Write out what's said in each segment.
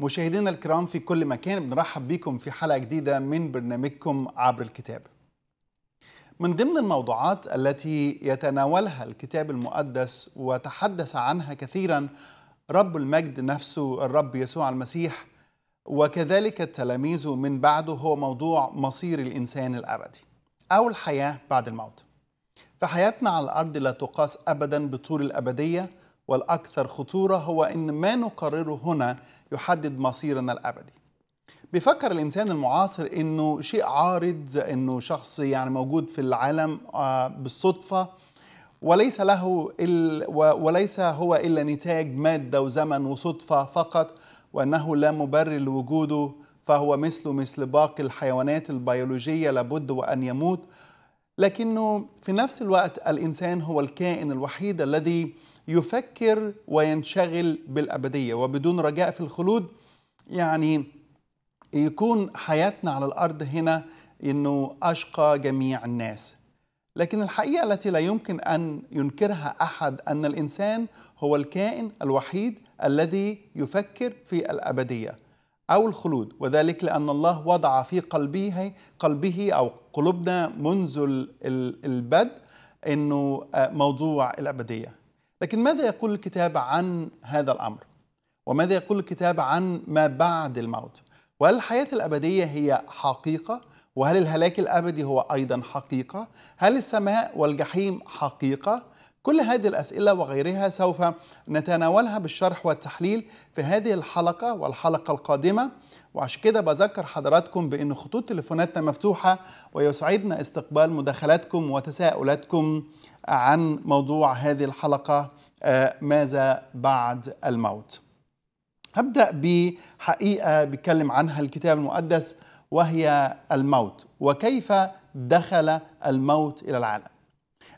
مشاهدينا الكرام في كل مكان بنرحب بكم في حلقة جديدة من برنامجكم عبر الكتاب من ضمن الموضوعات التي يتناولها الكتاب المقدس وتحدث عنها كثيرا رب المجد نفسه الرب يسوع المسيح وكذلك التلاميذ من بعده هو موضوع مصير الإنسان الأبدي أو الحياة بعد الموت فحياتنا على الأرض لا تقاس أبدا بطول الأبدية والأكثر خطورة هو أن ما نقرره هنا يحدد مصيرنا الأبدي بيفكر الإنسان المعاصر أنه شيء عارض أنه شخص يعني موجود في العالم آه، بالصدفة وليس له وليس هو إلا نتاج مادة وزمن وصدفة فقط وأنه لا مبرر لوجوده فهو مثله مثل باقي الحيوانات البيولوجية لابد وأن يموت لكنه في نفس الوقت الإنسان هو الكائن الوحيد الذي يفكر وينشغل بالابديه وبدون رجاء في الخلود يعني يكون حياتنا على الارض هنا انه اشقى جميع الناس لكن الحقيقه التي لا يمكن ان ينكرها احد ان الانسان هو الكائن الوحيد الذي يفكر في الابديه او الخلود وذلك لان الله وضع في قلبه قلبه او قلوبنا منذ البدء انه آه، موضوع الابديه لكن ماذا يقول الكتاب عن هذا الامر وماذا يقول الكتاب عن ما بعد الموت وهل الحياه الابديه هي حقيقه وهل الهلاك الابدي هو ايضا حقيقه هل السماء والجحيم حقيقه كل هذه الاسئله وغيرها سوف نتناولها بالشرح والتحليل في هذه الحلقه والحلقه القادمه وعشان كده بذكر حضراتكم بان خطوط تليفوناتنا مفتوحه ويسعدنا استقبال مداخلاتكم وتساؤلاتكم عن موضوع هذه الحلقه آه، ماذا بعد الموت هبدا بحقيقه بيتكلم عنها الكتاب المقدس وهي الموت وكيف دخل الموت الى العالم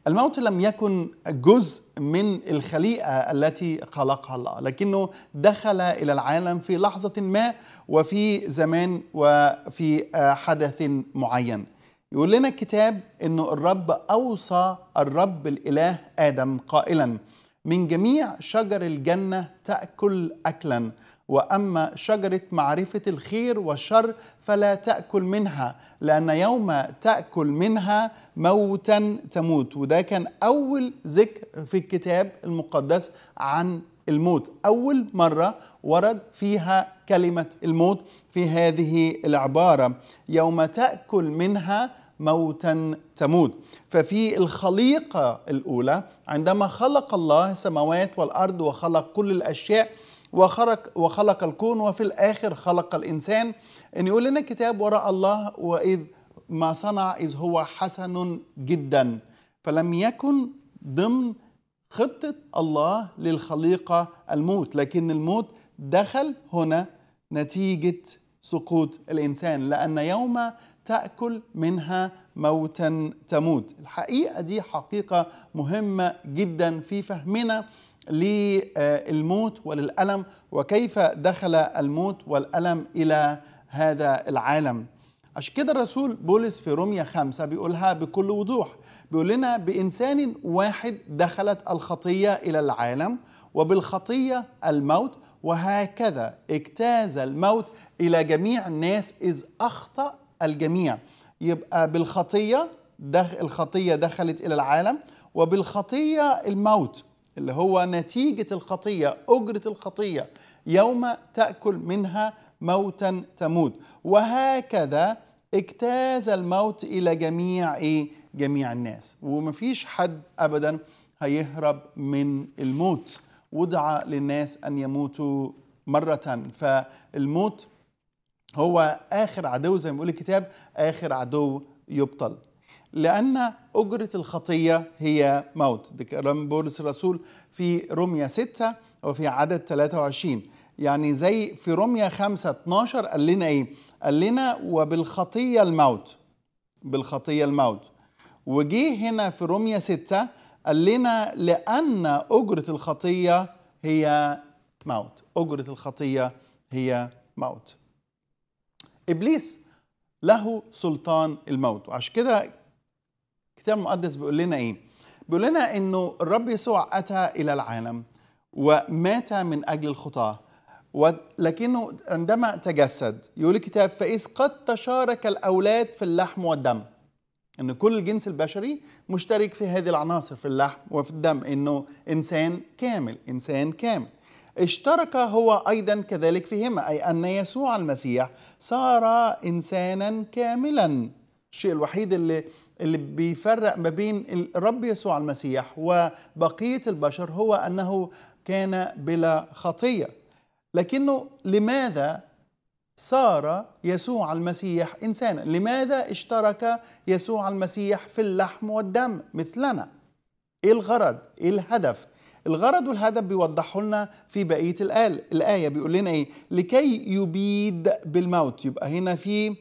الموت لم يكن جزء من الخليقه التي خلقها الله لكنه دخل الى العالم في لحظه ما وفي زمان وفي آه، حدث معين يقول لنا الكتاب انه الرب اوصى الرب الاله ادم قائلا من جميع شجر الجنه تاكل اكلا واما شجره معرفه الخير والشر فلا تاكل منها لان يوم تاكل منها موتا تموت وده كان اول ذكر في الكتاب المقدس عن الموت اول مره ورد فيها كلمه الموت في هذه العباره يوم تاكل منها موتا تموت ففي الخليقه الاولى عندما خلق الله السماوات والارض وخلق كل الاشياء وخلق وخلق الكون وفي الاخر خلق الانسان ان يقول لنا الكتاب وراء الله واذ ما صنع اذ هو حسن جدا فلم يكن ضمن خطه الله للخليقه الموت لكن الموت دخل هنا نتيجه سقوط الإنسان لأن يوم تأكل منها موتا تموت الحقيقة دي حقيقة مهمة جدا في فهمنا للموت وللألم وكيف دخل الموت والألم إلى هذا العالم عشان كده الرسول بولس في رومية خمسة بيقولها بكل وضوح بيقول لنا بإنسان واحد دخلت الخطية إلى العالم وبالخطية الموت وهكذا اجتاز الموت إلى جميع الناس إذ أخطأ الجميع يبقى بالخطية دخ الخطية دخلت إلى العالم وبالخطية الموت اللي هو نتيجة الخطية أجرة الخطية يوم تأكل منها موتا تموت وهكذا اجتاز الموت إلى جميع إيه؟ جميع الناس ومفيش حد أبدا هيهرب من الموت وضع للناس أن يموتوا مرة فالموت هو آخر عدو زي ما بيقول الكتاب آخر عدو يبطل لأن أجرة الخطية هي موت ده كلام بولس الرسول في رمية 6 وفي عدد 23 يعني زي في رمية 5 12 قال لنا إيه؟ قال لنا وبالخطية الموت بالخطية الموت وجيه هنا في رمية 6 قال لنا لأن أجرة الخطية هي موت أجرة الخطية هي موت إبليس له سلطان الموت وعشان كده الكتاب المقدس بيقول لنا إيه بيقول لنا إنه الرب يسوع أتى إلى العالم ومات من أجل الخطاة ولكنه عندما تجسد يقول الكتاب فإذ قد تشارك الأولاد في اللحم والدم ان كل الجنس البشري مشترك في هذه العناصر في اللحم وفي الدم انه انسان كامل انسان كامل اشترك هو ايضا كذلك فيهما اي ان يسوع المسيح صار انسانا كاملا الشيء الوحيد اللي اللي بيفرق ما بين الرب يسوع المسيح وبقيه البشر هو انه كان بلا خطيه لكنه لماذا صار يسوع المسيح انسانا لماذا اشترك يسوع المسيح في اللحم والدم مثلنا ايه الغرض ايه الهدف الغرض والهدف بيوضحه لنا في بقيه الآل الآية بيقول لنا ايه لكي يبيد بالموت يبقى هنا في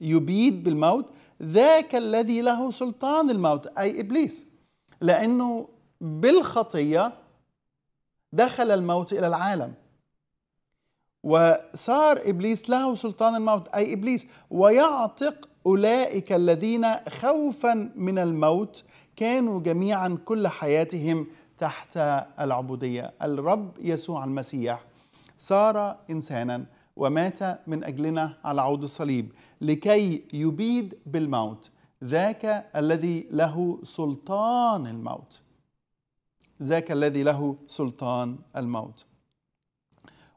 يبيد بالموت ذاك الذي له سلطان الموت اي ابليس لانه بالخطيه دخل الموت الى العالم وصار ابليس له سلطان الموت اي ابليس ويعتق اولئك الذين خوفا من الموت كانوا جميعا كل حياتهم تحت العبوديه الرب يسوع المسيح صار انسانا ومات من اجلنا على عود الصليب لكي يبيد بالموت ذاك الذي له سلطان الموت ذاك الذي له سلطان الموت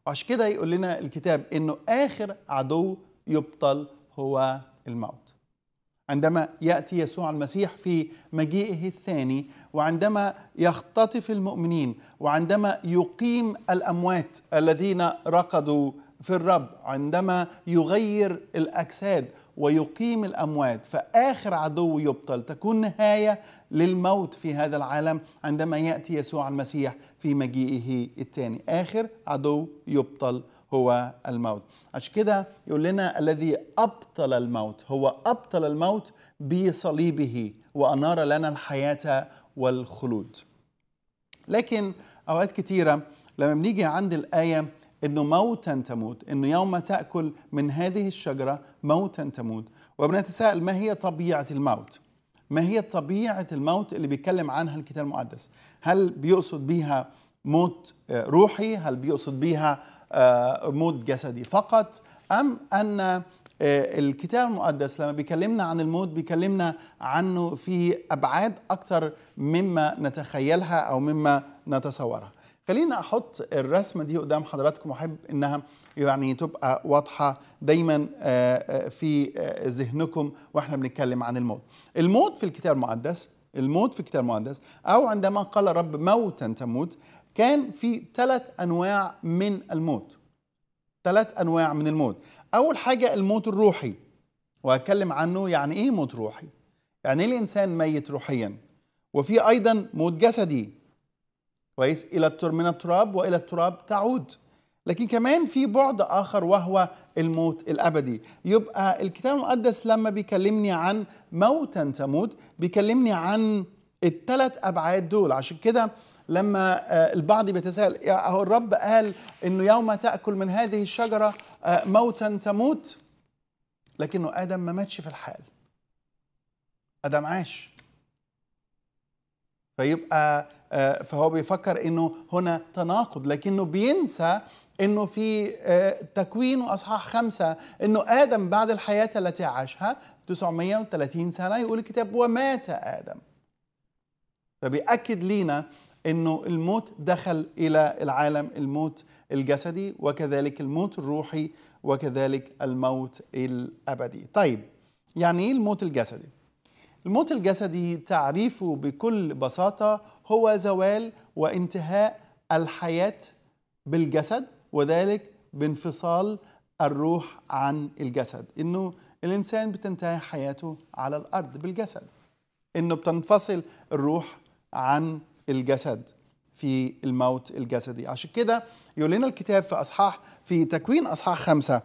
وعشان كده يقول لنا الكتاب انه اخر عدو يبطل هو الموت عندما ياتي يسوع المسيح في مجيئه الثاني وعندما يختطف المؤمنين وعندما يقيم الاموات الذين رقدوا في الرب عندما يغير الاجساد ويقيم الاموات فاخر عدو يبطل تكون نهايه للموت في هذا العالم عندما ياتي يسوع المسيح في مجيئه الثاني اخر عدو يبطل هو الموت عشان كده يقول لنا الذي ابطل الموت هو ابطل الموت بصليبه وانار لنا الحياه والخلود لكن اوقات كثيره لما بنيجي عند الايه انه موتا تموت انه يوم تاكل من هذه الشجره موتا تموت وبنتساءل ما هي طبيعه الموت ما هي طبيعه الموت اللي بيتكلم عنها الكتاب المقدس هل بيقصد بيها موت آه، روحي هل بيقصد بيها آه، موت جسدي فقط ام ان آه، الكتاب المقدس لما بيكلمنا عن الموت بيكلمنا عنه في ابعاد اكثر مما نتخيلها او مما نتصورها خلينا احط الرسمه دي قدام حضراتكم واحب انها يعني تبقى واضحه دايما آه، آه، في آه، ذهنكم واحنا بنتكلم عن الموت. الموت في الكتاب المقدس الموت في الكتاب المقدس او عندما قال رب موتا تموت كان في ثلاث انواع من الموت. ثلاث انواع من الموت. اول حاجه الموت الروحي وهتكلم عنه يعني ايه موت روحي؟ يعني ايه الانسان ميت روحيا؟ وفي ايضا موت جسدي كويس الى من التراب والى التراب تعود لكن كمان في بعد اخر وهو الموت الابدي يبقى الكتاب المقدس لما بيكلمني عن موتا تموت بيكلمني عن الثلاث ابعاد دول عشان كده لما آه، البعض بيتساءل اهو الرب قال انه يوم تاكل من هذه الشجره آه، موتا تموت لكنه ادم ما ماتش في الحال ادم عاش فيبقى آه، فهو بيفكر انه هنا تناقض لكنه بينسى انه في آه، تكوين واصحاح خمسة انه ادم بعد الحياة التي عاشها 930 سنة يقول الكتاب ومات ادم فبيأكد لينا انه الموت دخل الى العالم الموت الجسدي وكذلك الموت الروحي وكذلك الموت الابدي طيب يعني ايه الموت الجسدي الموت الجسدي تعريفه بكل بساطة هو زوال وانتهاء الحياة بالجسد وذلك بانفصال الروح عن الجسد انه الانسان بتنتهي حياته على الارض بالجسد انه بتنفصل الروح عن الجسد في الموت الجسدي عشان كده يقول لنا الكتاب في اصحاح في تكوين اصحاح خمسة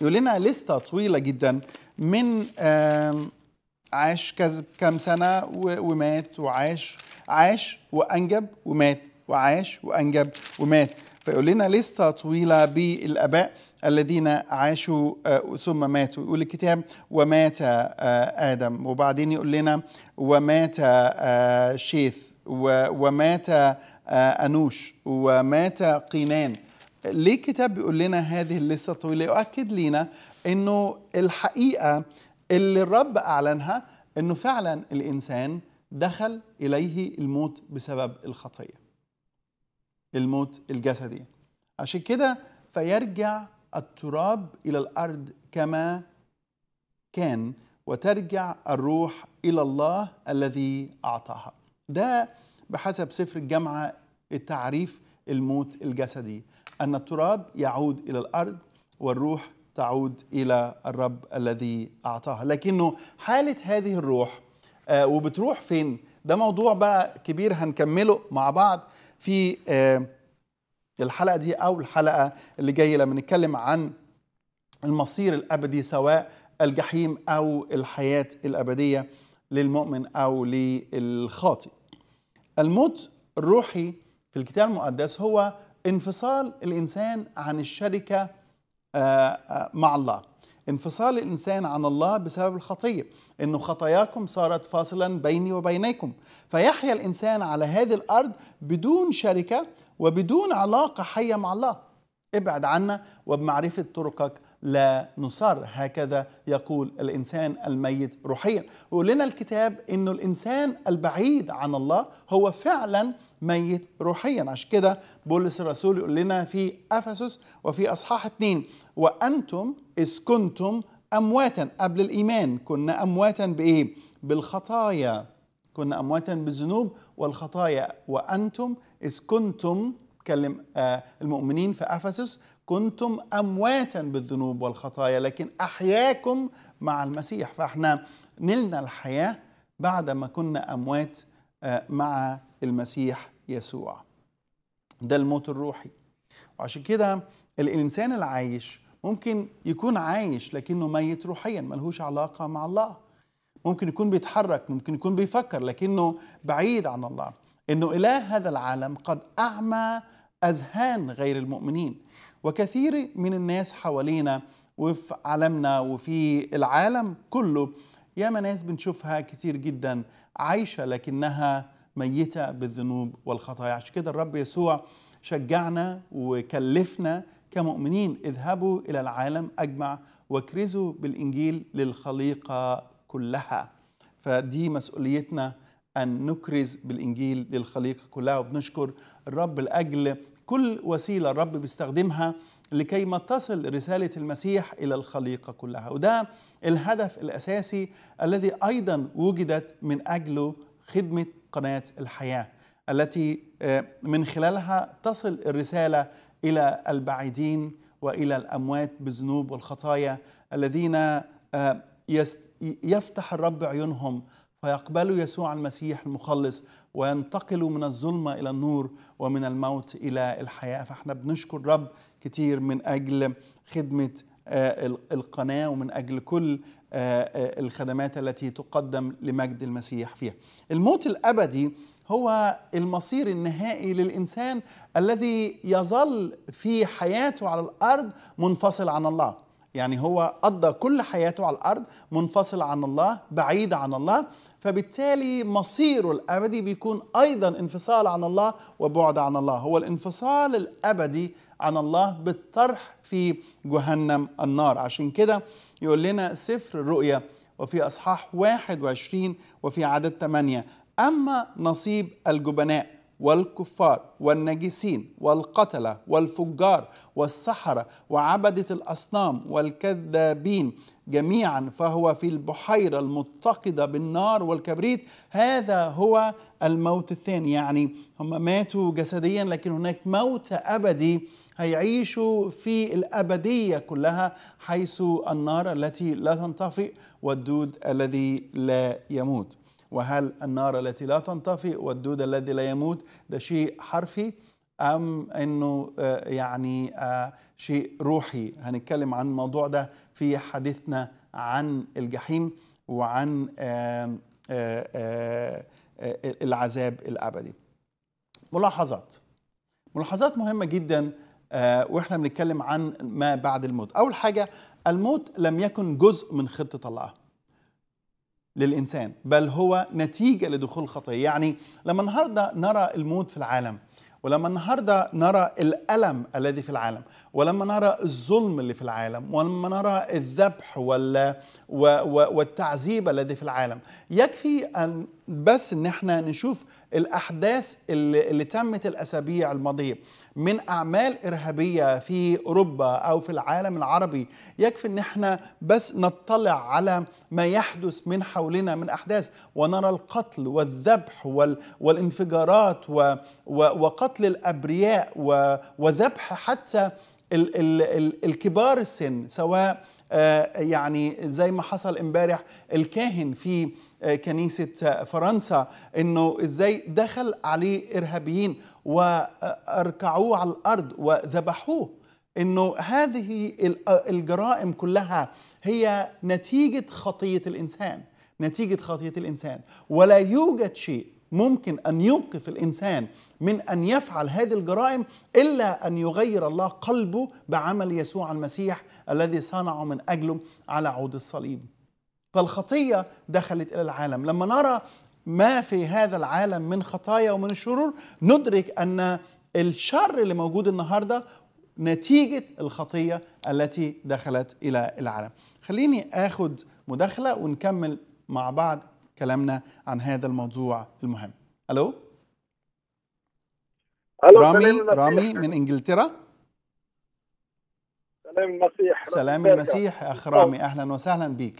يقول لنا لستة طويلة جدا من آم عاش كم سنة ومات وعاش عاش وأنجب ومات وعاش وأنجب ومات فيقول لنا لستة طويلة بالآباء الذين عاشوا آه، ثم ماتوا يقول الكتاب ومات آه، آدم وبعدين يقول لنا ومات آه، شيث ومات أنوش ومات قينان ليه الكتاب بيقول لنا هذه اللسة الطويلة يؤكد لنا أنه الحقيقة اللي الرب أعلنها أنه فعلا الإنسان دخل إليه الموت بسبب الخطية الموت الجسدي عشان كده فيرجع التراب إلى الأرض كما كان وترجع الروح إلى الله الذي أعطاها ده بحسب سفر الجامعة التعريف الموت الجسدي أن التراب يعود إلى الأرض والروح تعود الى الرب الذي اعطاها لكنه حاله هذه الروح آه، وبتروح فين ده موضوع بقى كبير هنكمله مع بعض في آه، الحلقه دي او الحلقه اللي جايه لما نتكلم عن المصير الابدي سواء الجحيم او الحياه الابديه للمؤمن او للخاطئ الموت الروحي في الكتاب المقدس هو انفصال الانسان عن الشركه آه، آه، مع الله انفصال الانسان عن الله بسبب الخطيه أن خطاياكم صارت فاصلا بيني وبينكم فيحيا الانسان على هذه الارض بدون شركه وبدون علاقه حيه مع الله ابعد عنا وبمعرفه طرقك لا نصر هكذا يقول الإنسان الميت روحيا ولنا الكتاب أنه الإنسان البعيد عن الله هو فعلا ميت روحيا عشان كده بولس الرسول يقول لنا في أفسس وفي أصحاح اتنين وأنتم إذ كنتم أمواتا قبل الإيمان كنا أمواتا بإيه؟ بالخطايا كنا أمواتا بالذنوب والخطايا وأنتم إذ كنتم كلم آه، المؤمنين في أفسس كنتم امواتا بالذنوب والخطايا لكن احياكم مع المسيح فاحنا نلنا الحياه بعد ما كنا اموات آه، مع المسيح يسوع ده الموت الروحي وعشان كده الانسان العايش ممكن يكون عايش لكنه ميت روحيا ملهوش علاقه مع الله ممكن يكون بيتحرك ممكن يكون بيفكر لكنه بعيد عن الله انه اله هذا العالم قد اعمى اذهان غير المؤمنين وكثير من الناس حوالينا وفي عالمنا وفي العالم كله ياما ناس بنشوفها كثير جدا عايشة لكنها ميتة بالذنوب والخطايا عشان كده الرب يسوع شجعنا وكلفنا كمؤمنين اذهبوا إلى العالم أجمع واكرزوا بالإنجيل للخليقة كلها فدي مسؤوليتنا أن نكرز بالإنجيل للخليقة كلها وبنشكر الرب لأجل كل وسيلة الرب بيستخدمها لكي ما تصل رسالة المسيح إلى الخليقة كلها وده الهدف الأساسي الذي أيضا وجدت من أجله خدمة قناة الحياة التي آه، من خلالها تصل الرسالة إلى البعيدين وإلى الأموات بالذنوب والخطايا الذين آه، يفتح الرب عيونهم فيقبلوا يسوع المسيح المخلص وينتقلوا من الظلمة إلى النور ومن الموت إلى الحياة فإحنا بنشكر رب كتير من أجل خدمة آه، القناة ومن أجل كل آه، آه، الخدمات التي تقدم لمجد المسيح فيها الموت الأبدي هو المصير النهائي للإنسان الذي يظل في حياته على الأرض منفصل عن الله يعني هو قضى كل حياته على الأرض منفصل عن الله بعيد عن الله فبالتالي مصيره الابدي بيكون ايضا انفصال عن الله وبعد عن الله هو الانفصال الابدي عن الله بالطرح في جهنم النار عشان كده يقول لنا سفر الرؤيا وفي اصحاح 21 وفي عدد 8 اما نصيب الجبناء والكفار والنجسين والقتلة والفجار والسحرة وعبدة الأصنام والكذابين جميعا فهو في البحيرة المتقدة بالنار والكبريت هذا هو الموت الثاني يعني هم ماتوا جسديا لكن هناك موت أبدي هيعيشوا في الأبدية كلها حيث النار التي لا تنطفئ والدود الذي لا يموت وهل النار التي لا تنطفئ والدود الذي لا يموت ده شيء حرفي أم أنه آه، يعني آه، شيء روحي هنتكلم عن الموضوع ده في حديثنا عن الجحيم وعن آه، العذاب الأبدي ملاحظات ملاحظات مهمة جدا وإحنا بنتكلم عن ما بعد الموت أول حاجة الموت لم يكن جزء من خطة الله للإنسان بل هو نتيجة لدخول الخطية يعني لما النهاردة نرى الموت في العالم ولما النهاردة نرى الألم الذي في العالم ولما نرى الظلم اللي في العالم ولما نرى الذبح ولا والتعذيب الذي في العالم يكفي أن بس ان احنا نشوف الاحداث اللي, اللي تمت الاسابيع الماضيه من اعمال ارهابيه في اوروبا او في العالم العربي يكفي ان احنا بس نطلع على ما يحدث من حولنا من احداث ونرى القتل والذبح وال والانفجارات و و وقتل الابرياء و وذبح حتى ال ال ال الكبار السن سواء آه، يعني زي ما حصل امبارح الكاهن في آه، كنيسة آه، فرنسا انه ازاي دخل عليه ارهابيين واركعوه على الارض وذبحوه انه هذه الجرائم كلها هي نتيجة خطية الانسان نتيجة خطية الانسان ولا يوجد شيء ممكن ان يوقف الانسان من ان يفعل هذه الجرائم الا ان يغير الله قلبه بعمل يسوع المسيح الذي صنعه من اجله على عود الصليب. فالخطيه دخلت الى العالم، لما نرى ما في هذا العالم من خطايا ومن الشرور ندرك ان الشر اللي موجود النهارده نتيجه الخطيه التي دخلت الى العالم. خليني اخد مداخله ونكمل مع بعض كلامنا عن هذا الموضوع المهم الو الو رامي رامي من انجلترا سلام المسيح سلام المسيح اخ رامي اهلا وسهلا بك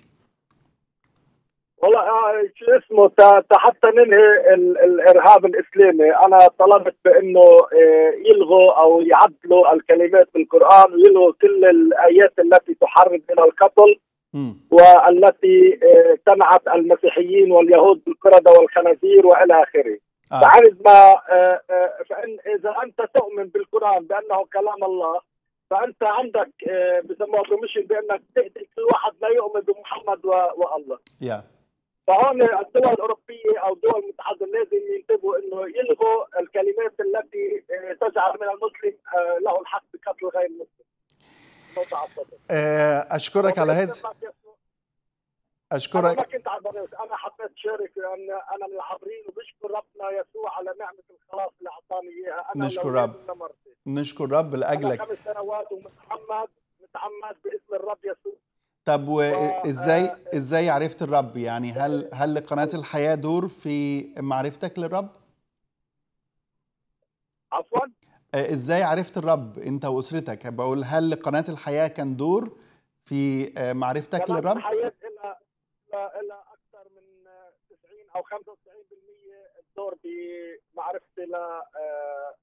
والله آه، شو اسمه حتى ننهي الارهاب الاسلامي انا طلبت بانه آه، يلغوا او يعدلوا الكلمات بالقران ويلغوا كل الايات التي تحرض من القتل والتي آه، تنعت المسيحيين واليهود بالقردة والخنازير والى اخره آه. فعند ما آه، آه، فان اذا انت تؤمن بالقران بانه كلام الله فانت عندك بسموها بروميشن بانك تقتل كل واحد لا يؤمن بمحمد والله. يا فهون الدول الاوروبيه او الدول المتحده لازم ينتبهوا انه يلغوا الكلمات التي تجعل من المسلم له الحق بقتل غير المسلم. آه، اشكرك على هذا اشكرك انا كنت على البرنامج انا حبيت شارك لان انا من الحاضرين وبشكر ربنا يسوع على نعمه الخلاص اللي اعطاني اياها انا نشكر رب نشكر رب لاجلك خمس سنوات ومتحمد متحمد باسم الرب يسوع طب وازاي آه، آه. ازاي عرفت الرب يعني هل هل لقناه الحياه دور في معرفتك للرب عفوا آه، ازاي عرفت الرب انت واسرتك بقول هل قناه الحياه كان دور في آه، معرفتك للرب قناه الحياه الى, إلى اكثر من 90 او 95% الدور بمعرفتي آه،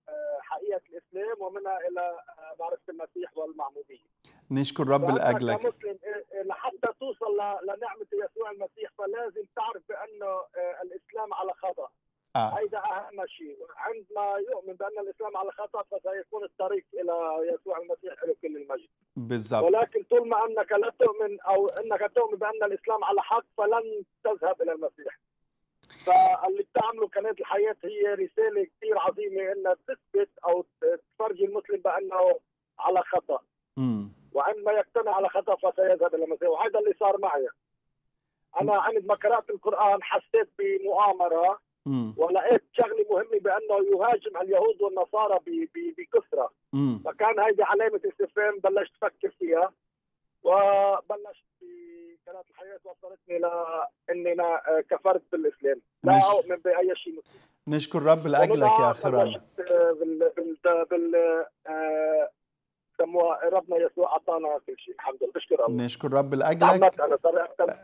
حقيقه الاسلام ومنها الى معرفه المسيح والمعموديه نشكر الرب لاجلك كمسلم إيه، إيه، لحتى توصل لنعمه يسوع المسيح فلازم تعرف بانه الاسلام على خطأ آه. هيدا أهم شيء عندما يؤمن بأن الإسلام على خطأ فسيكون الطريق إلى يسوع المسيح له كل المجد بالزبط. ولكن طول ما أنك لا تؤمن أو أنك تؤمن بأن الإسلام على حق فلن تذهب إلى المسيح فاللي بتعمله قناة الحياة هي رسالة كثير عظيمة أنها تثبت أو تفرجي المسلم بأنه على خطأ امم وعندما يقتنع على خطأ فسيذهب إلى المسيح وهذا اللي صار معي أنا عندما قرأت القرآن حسيت بمؤامرة ولقيت شغله مهمه بانه يهاجم اليهود والنصارى بكثره فكان هيدي علامه استفهام بلشت افكر فيها وبلشت كانت الحياه وصلتني لاني انا كفرت بالاسلام لا اؤمن باي شيء مسلم نشكر رب لاجلك يا اخي بال بال بال آه، سموها ربنا يسوع اعطانا كل شيء الحمد لله بشكر الله نشكر رب لاجلك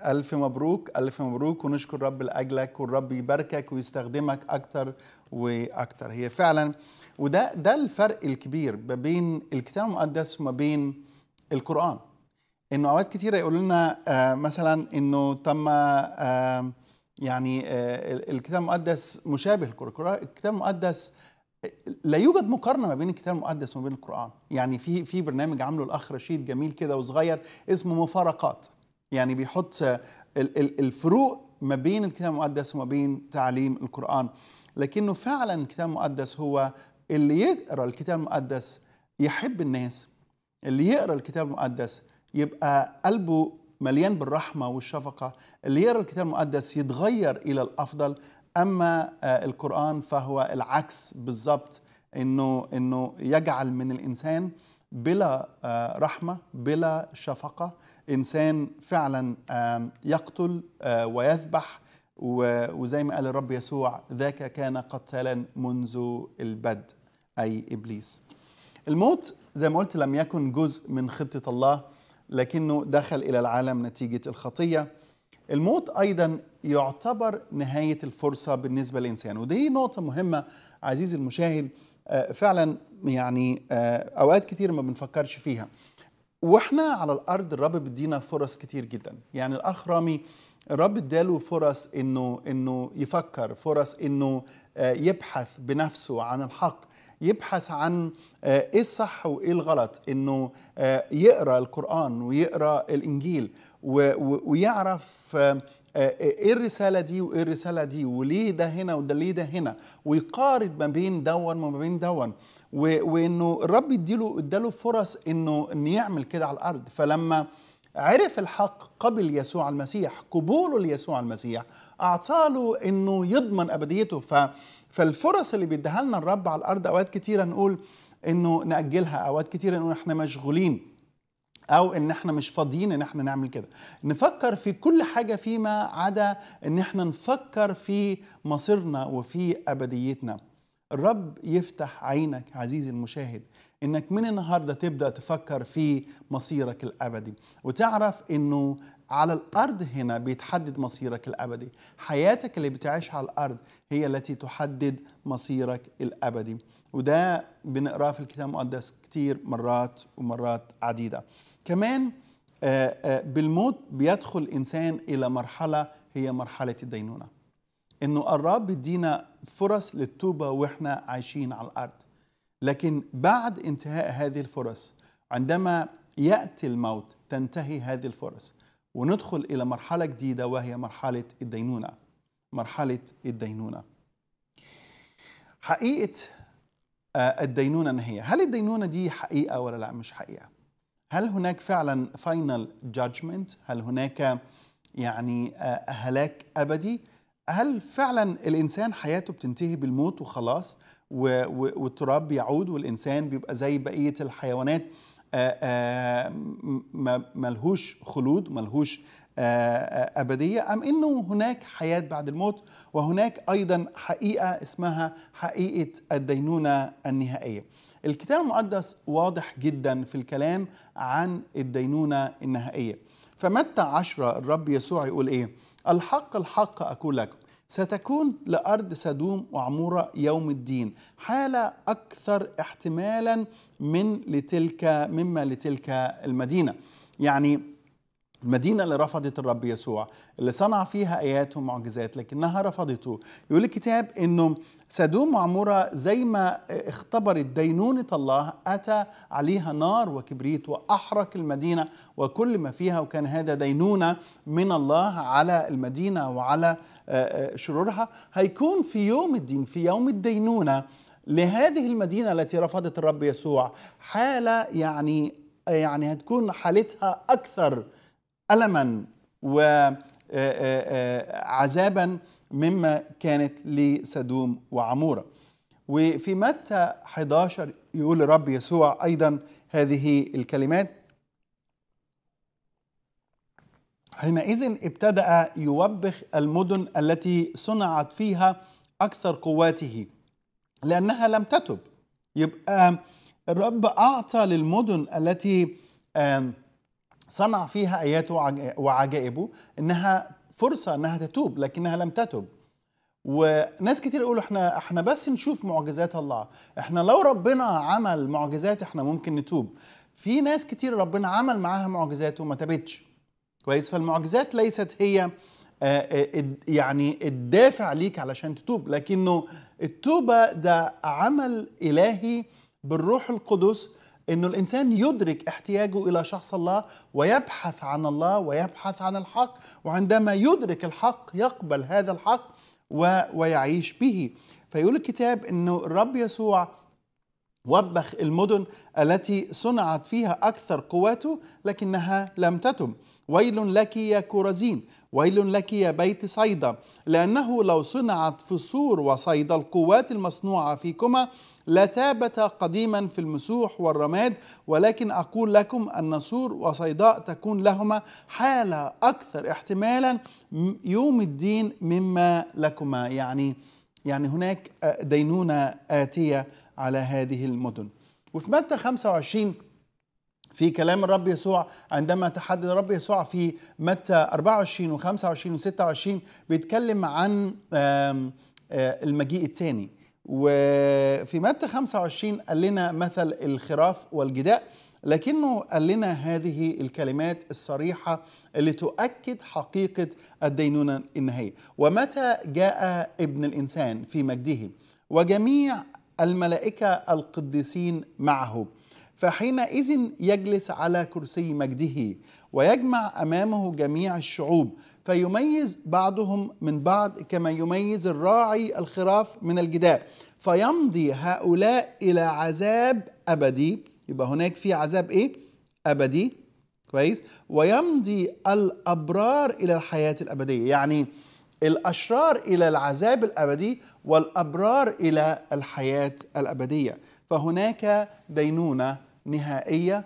الف مبروك الف مبروك ونشكر رب لاجلك والرب يباركك ويستخدمك اكثر واكثر هي فعلا وده ده الفرق الكبير ما بين الكتاب المقدس وما بين القران انه اوقات كتيره يقول لنا آه، مثلا انه تم آه، يعني آه، الكتاب المقدس مشابه للقران الكتاب المقدس لا يوجد مقارنه ما بين الكتاب المقدس وما بين القران يعني في في برنامج عامله الاخ رشيد جميل كده وصغير اسمه مفارقات يعني بيحط الفروق ما بين الكتاب المقدس وما بين تعليم القران لكنه فعلا الكتاب المقدس هو اللي يقرا الكتاب المقدس يحب الناس اللي يقرا الكتاب المقدس يبقى قلبه مليان بالرحمه والشفقه اللي يقرا الكتاب المقدس يتغير الى الافضل اما آه، القران فهو العكس بالظبط انه انه يجعل من الانسان بلا آه، رحمه بلا شفقه انسان فعلا يقتل آه، ويذبح وزي ما قال الرب يسوع ذاك كان قتالا منذ البدء اي ابليس الموت زي ما قلت لم يكن جزء من خطه الله لكنه دخل الى العالم نتيجه الخطيه الموت أيضا يعتبر نهاية الفرصة بالنسبة للإنسان ودي نقطة مهمة عزيزي المشاهد آه، فعلا يعني آه، أوقات كتير ما بنفكرش فيها واحنا على الارض الرب بيدينا فرص كتير جدا يعني الاخ رامي الرب اداله فرص انه انه يفكر فرص انه آه، يبحث بنفسه عن الحق يبحث عن ايه الصح وايه الغلط انه يقرا القران ويقرا الانجيل ويعرف آه، آه، ايه الرساله دي وايه الرساله دي وليه ده هنا وده ليه ده هنا ويقارن ما بين دون وما بين دون وانه الرب يديله اداله فرص انه ان يعمل كده على الارض فلما عرف الحق قبل يسوع المسيح قبوله ليسوع المسيح اعطاله له انه يضمن ابديته ف فالفرص اللي بيديها لنا الرب على الارض اوقات كتيره نقول انه ناجلها اوقات كتيره نقول احنا مشغولين او ان احنا مش فاضيين ان احنا نعمل كده نفكر في كل حاجه فيما عدا ان احنا نفكر في مصيرنا وفي ابديتنا الرب يفتح عينك عزيزي المشاهد انك من النهارده تبدا تفكر في مصيرك الابدي وتعرف انه على الارض هنا بيتحدد مصيرك الابدي حياتك اللي بتعيشها على الارض هي التي تحدد مصيرك الابدي وده بنقراه في الكتاب المقدس كتير مرات ومرات عديده كمان آه، آه، بالموت بيدخل الانسان الى مرحله هي مرحله الدينونه انه الرب بيدينا فرص للتوبه واحنا عايشين على الارض لكن بعد انتهاء هذه الفرص عندما ياتي الموت تنتهي هذه الفرص وندخل الى مرحله جديده وهي مرحله الدينونه مرحله الدينونه حقيقه آه، الدينونه ان هي هل الدينونه دي حقيقه ولا لا مش حقيقه هل هناك فعلا فاينل جادجمنت هل هناك يعني آه، هلاك ابدي هل فعلا الانسان حياته بتنتهي بالموت وخلاص والتراب بيعود والانسان بيبقى زي بقيه الحيوانات آه، آه، ملهوش خلود ملهوش أبدية أم أنه هناك حياة بعد الموت وهناك أيضا حقيقة اسمها حقيقة الدينونة النهائية الكتاب المقدس واضح جدا في الكلام عن الدينونة النهائية فمتى عشرة الرب يسوع يقول إيه الحق الحق أقول لكم ستكون لأرض سدوم وعمورة يوم الدين حالة أكثر احتمالا من لتلك مما لتلك المدينة يعني المدينة اللي رفضت الرب يسوع اللي صنع فيها آيات ومعجزات لكنها رفضته يقول الكتاب أنه سدوم وعمورة زي ما اختبرت دينونة الله أتى عليها نار وكبريت وأحرق المدينة وكل ما فيها وكان هذا دينونة من الله على المدينة وعلى آه، آه، شرورها هيكون في يوم الدين في يوم الدينونة لهذه المدينة التي رفضت الرب يسوع حالة يعني يعني هتكون حالتها أكثر ألما وعذابا آه، آه، آه، مما كانت لسدوم وعمورة وفي متى 11 يقول الرب يسوع أيضا هذه الكلمات حينئذ ابتدأ يوبخ المدن التي صنعت فيها أكثر قواته لأنها لم تتب يبقى الرب أعطى للمدن التي صنع فيها آياته وعجائبه إنها فرصة إنها تتوب لكنها لم تتب وناس كتير يقولوا احنا احنا بس نشوف معجزات الله احنا لو ربنا عمل معجزات احنا ممكن نتوب في ناس كتير ربنا عمل معاها معجزات وما تابتش كويس فالمعجزات ليست هي آه، آه، يعني الدافع ليك علشان تتوب لكنه التوبه ده عمل الهي بالروح القدس انه الانسان يدرك احتياجه الى شخص الله ويبحث عن الله ويبحث عن الحق وعندما يدرك الحق يقبل هذا الحق و... ويعيش به فيقول الكتاب انه الرب يسوع وبخ المدن التي صنعت فيها اكثر قواته لكنها لم تتم ويل لك يا كورزين ويل لك يا بيت صيدا لانه لو صنعت في فصور وصيدا القوات المصنوعه فيكما لا تابت قديما في المسوح والرماد ولكن أقول لكم أن سور وصيداء تكون لهما حالة أكثر احتمالا يوم الدين مما لكما يعني يعني هناك دينونة آتية على هذه المدن وفي متى 25 في كلام الرب يسوع عندما تحدد الرب يسوع في متى 24 و25 و26 بيتكلم عن آه، المجيء الثاني وفي متى 25 قال لنا مثل الخراف والجداء لكنه قال لنا هذه الكلمات الصريحة اللي تؤكد حقيقة الدينونة النهائية ومتى جاء ابن الإنسان في مجده وجميع الملائكة القديسين معه فحينئذ يجلس على كرسي مجده ويجمع امامه جميع الشعوب فيميز بعضهم من بعض كما يميز الراعي الخراف من الجداء فيمضي هؤلاء الى عذاب ابدي يبقى هناك في عذاب ايه ابدي كويس ويمضي الابرار الى الحياه الابديه يعني الاشرار الى العذاب الابدي والابرار الى الحياه الابديه فهناك دينونه نهائيه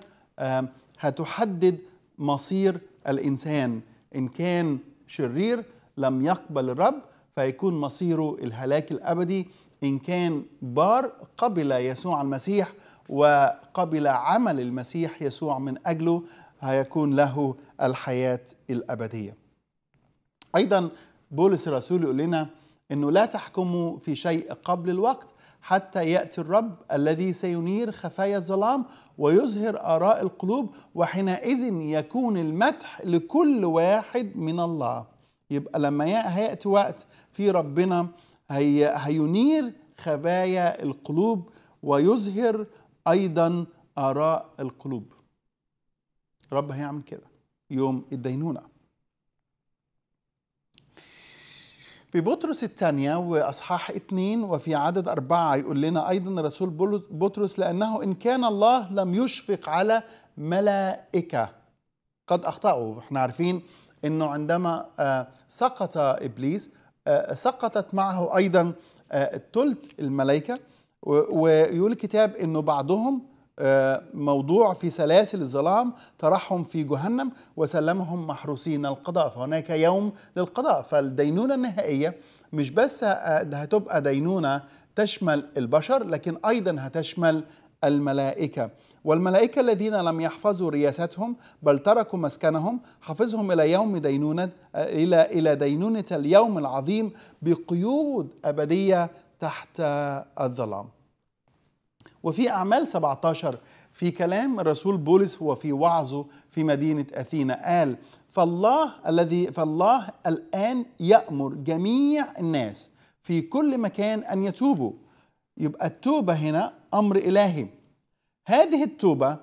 هتحدد مصير الانسان ان كان شرير لم يقبل الرب فيكون مصيره الهلاك الابدي ان كان بار قبل يسوع المسيح وقبل عمل المسيح يسوع من اجله هيكون له الحياه الابديه. ايضا بولس الرسول يقول لنا انه لا تحكموا في شيء قبل الوقت حتى ياتي الرب الذي سينير خفايا الظلام ويظهر اراء القلوب وحينئذ يكون المدح لكل واحد من الله يبقى لما هياتي وقت في ربنا هي هينير خبايا القلوب ويظهر ايضا اراء القلوب رب هيعمل كده يوم الدينونه في بطرس الثانية وأصحاح اثنين وفي عدد أربعة يقول لنا أيضا رسول بطرس لأنه إن كان الله لم يشفق على ملائكة قد أخطأوا احنا عارفين أنه عندما آه، سقط إبليس آه، سقطت معه أيضا آه، ثلث الملائكة ويقول الكتاب أنه بعضهم آه، موضوع في سلاسل الظلام طرحهم في جهنم وسلمهم محروسين القضاء فهناك يوم للقضاء فالدينونة النهائية مش بس آه، هتبقى دينونة تشمل البشر لكن أيضا هتشمل الملائكة والملائكة الذين لم يحفظوا رياستهم بل تركوا مسكنهم حفظهم إلى يوم دينونة آه، إلى إلى دينونة اليوم العظيم بقيود أبدية تحت الظلام وفي أعمال 17 في كلام الرسول بولس هو في وعظه في مدينة أثينا قال فالله الذي فالله الآن يأمر جميع الناس في كل مكان أن يتوبوا يبقى التوبة هنا أمر إلهي هذه التوبة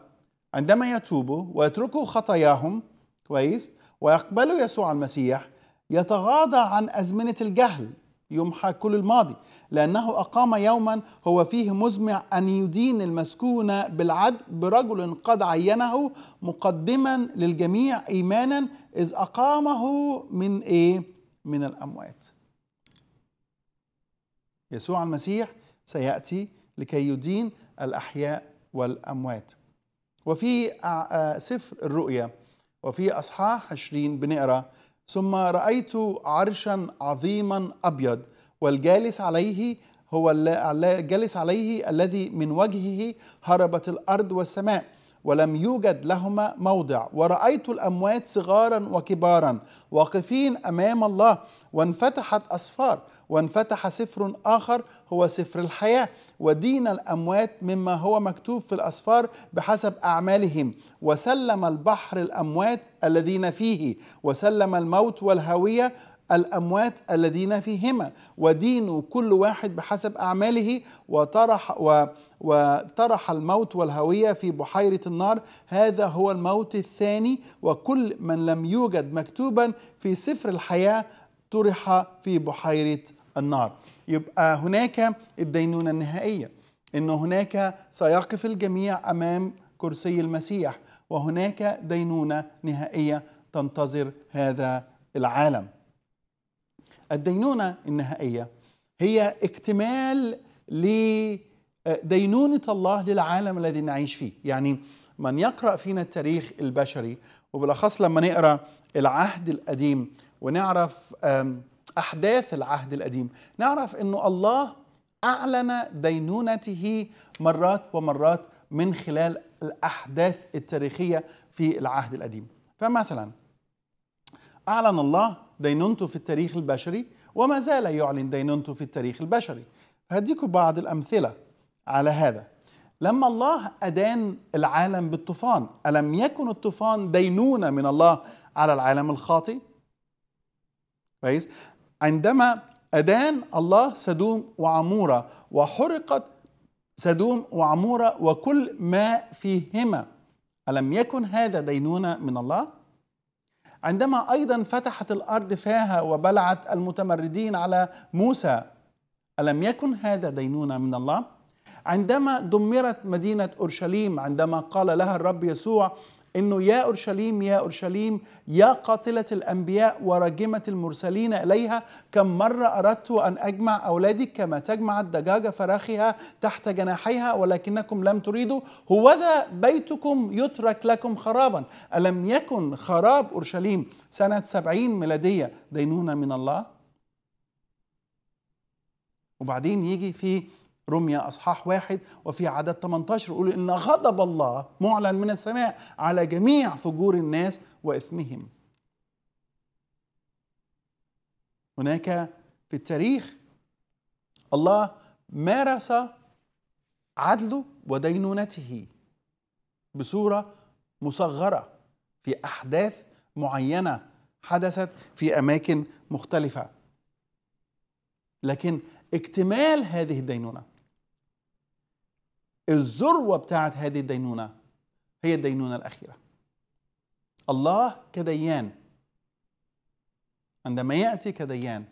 عندما يتوبوا ويتركوا خطاياهم كويس ويقبلوا يسوع المسيح يتغاضى عن أزمنة الجهل يمحى كل الماضي لأنه أقام يوما هو فيه مزمع أن يدين المسكون بالعدل برجل قد عينه مقدما للجميع إيمانا إذ أقامه من إيه؟ من الأموات يسوع المسيح سيأتي لكي يدين الأحياء والأموات وفي آه، آه، سفر الرؤيا وفي أصحاح 20 بنقرأ ثم رأيت عرشا عظيما أبيض والجالس عليه هو الجالس عليه الذي من وجهه هربت الأرض والسماء ولم يوجد لهما موضع ورأيت الأموات صغارا وكبارا واقفين أمام الله وانفتحت أسفار وانفتح سفر آخر هو سفر الحياة ودين الأموات مما هو مكتوب في الأسفار بحسب أعمالهم وسلم البحر الأموات الذين فيه وسلم الموت والهوية الأموات الذين فيهما ودين كل واحد بحسب أعماله وطرح و وطرح الموت والهوية في بحيرة النار هذا هو الموت الثاني وكل من لم يوجد مكتوبا في سفر الحياة طرح في بحيرة النار يبقى هناك الدينونة النهائية أن هناك سيقف الجميع أمام كرسي المسيح وهناك دينونة نهائية تنتظر هذا العالم الدينونة النهائية هي اكتمال لدينونة آه، الله للعالم الذي نعيش فيه يعني من يقرأ فينا التاريخ البشري وبالأخص لما نقرأ العهد القديم ونعرف أحداث العهد القديم نعرف أنه الله أعلن دينونته مرات ومرات من خلال الأحداث التاريخية في العهد القديم فمثلا أعلن الله دينونتو في التاريخ البشري وما زال يعلن دينونتو في التاريخ البشري هديكم بعض الأمثلة على هذا لما الله أدان العالم بالطوفان ألم يكن الطوفان دينونة من الله على العالم الخاطئ كويس عندما أدان الله سدوم وعمورة وحرقت سدوم وعمورة وكل ما فيهما ألم يكن هذا دينونة من الله عندما أيضا فتحت الأرض فاها وبلعت المتمردين على موسى ألم يكن هذا دينونة من الله؟ عندما دمرت مدينة أورشليم عندما قال لها الرب يسوع انه يا اورشليم يا اورشليم يا قاتله الانبياء وراجمه المرسلين اليها كم مره اردت ان اجمع اولادك كما تجمع الدجاجه فراخها تحت جناحيها ولكنكم لم تريدوا هوذا بيتكم يترك لكم خرابا الم يكن خراب اورشليم سنه سبعين ميلاديه دينونه من الله وبعدين يجي في رمية أصحاح واحد وفي عدد 18 يقول إن غضب الله معلن من السماء على جميع فجور الناس وإثمهم هناك في التاريخ الله مارس عدله ودينونته بصورة مصغرة في أحداث معينة حدثت في أماكن مختلفة لكن اكتمال هذه الدينونة الذروه بتاعت هذه الدينونه هي الدينونه الاخيره الله كديان عندما ياتي كديان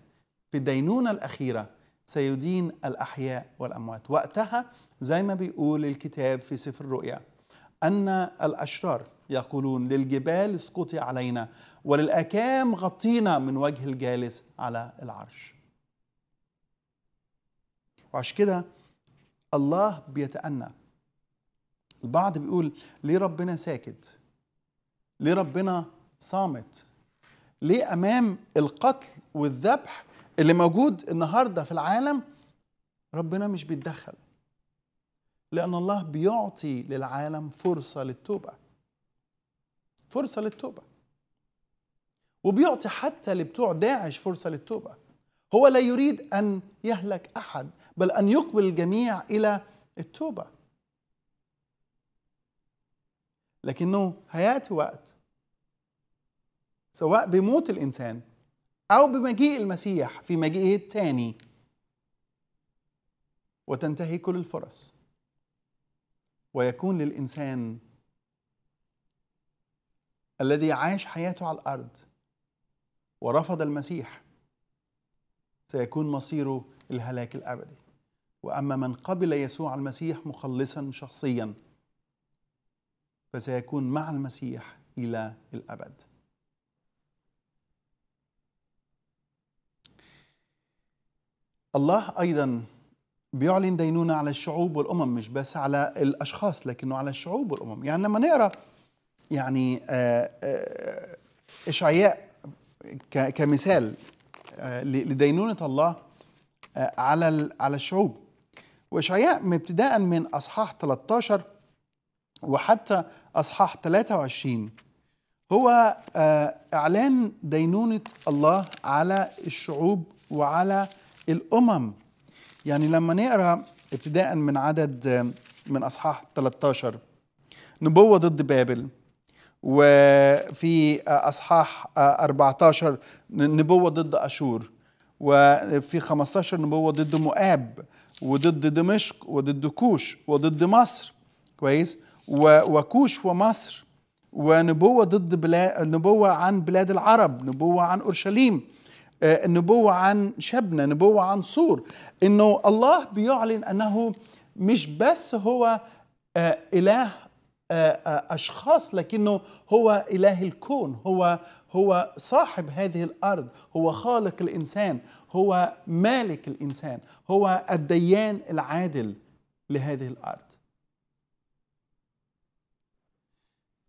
في الدينونه الاخيره سيدين الاحياء والاموات وقتها زي ما بيقول الكتاب في سفر الرؤيا ان الاشرار يقولون للجبال اسقطي علينا وللاكام غطينا من وجه الجالس على العرش وعشان كده الله بيتأنى البعض بيقول ليه ربنا ساكت ليه ربنا صامت ليه امام القتل والذبح اللي موجود النهارده في العالم ربنا مش بيتدخل لان الله بيعطي للعالم فرصه للتوبه فرصه للتوبه وبيعطي حتى لبتوع داعش فرصه للتوبه هو لا يريد ان يهلك احد بل ان يقبل الجميع الى التوبه لكنه هياتي وقت سواء بموت الانسان او بمجيء المسيح في مجيئه الثاني وتنتهي كل الفرص ويكون للانسان الذي عاش حياته على الارض ورفض المسيح سيكون مصيره الهلاك الابدي واما من قبل يسوع المسيح مخلصا شخصيا فسيكون مع المسيح الى الابد الله ايضا بيعلن دينونه على الشعوب والامم مش بس على الاشخاص لكنه على الشعوب والامم يعني لما نقرا يعني آه، آه، اشعياء كمثال آه، لدينونة الله آه، على على الشعوب وإشعياء ابتداء من أصحاح 13 وحتى أصحاح 23 هو آه، إعلان دينونة الله على الشعوب وعلى الأمم يعني لما نقرأ ابتداء من عدد من أصحاح 13 نبوة ضد بابل وفي اصحاح 14 نبوه ضد اشور وفي 15 نبوه ضد مؤاب وضد دمشق وضد كوش وضد مصر كويس وكوش ومصر ونبوه ضد بلا... نبوه عن بلاد العرب نبوه عن اورشليم آه، نبوه عن شبنه نبوه عن صور انه الله بيعلن انه مش بس هو آه، اله آه، آه، اشخاص لكنه هو اله الكون هو هو صاحب هذه الارض هو خالق الانسان هو مالك الانسان هو الديان العادل لهذه الارض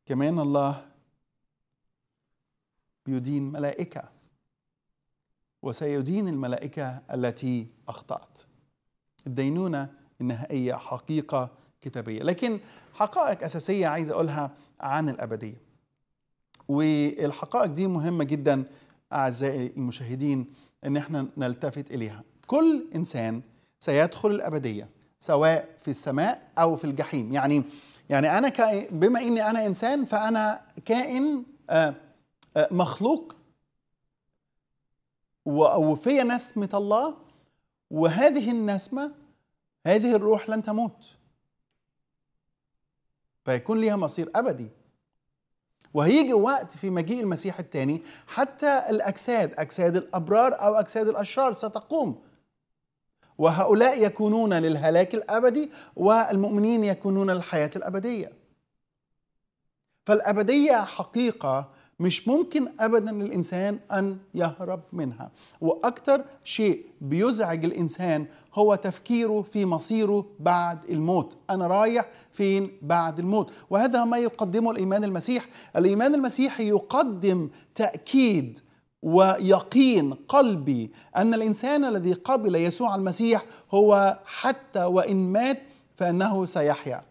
كمان الله بيدين ملائكه وسيدين الملائكه التي اخطات الدينونه انها هي حقيقه كتابيه لكن حقائق اساسيه عايز اقولها عن الابديه والحقائق دي مهمه جدا اعزائي المشاهدين ان احنا نلتفت اليها كل انسان سيدخل الابديه سواء في السماء او في الجحيم يعني يعني انا بما اني انا انسان فانا كائن آه، آه، مخلوق وفي نسمه الله وهذه النسمه هذه الروح لن تموت فيكون ليها مصير أبدي وهيجي وقت في مجيء المسيح الثاني حتى الأجساد أجساد الأبرار أو أجساد الأشرار ستقوم وهؤلاء يكونون للهلاك الأبدي والمؤمنين يكونون للحياة الأبدية فالأبدية حقيقة مش ممكن ابدا للانسان ان يهرب منها واكثر شيء بيزعج الانسان هو تفكيره في مصيره بعد الموت انا رايح فين بعد الموت وهذا ما يقدمه الايمان المسيح الايمان المسيحي يقدم تاكيد ويقين قلبي ان الانسان الذي قبل يسوع المسيح هو حتى وان مات فانه سيحيا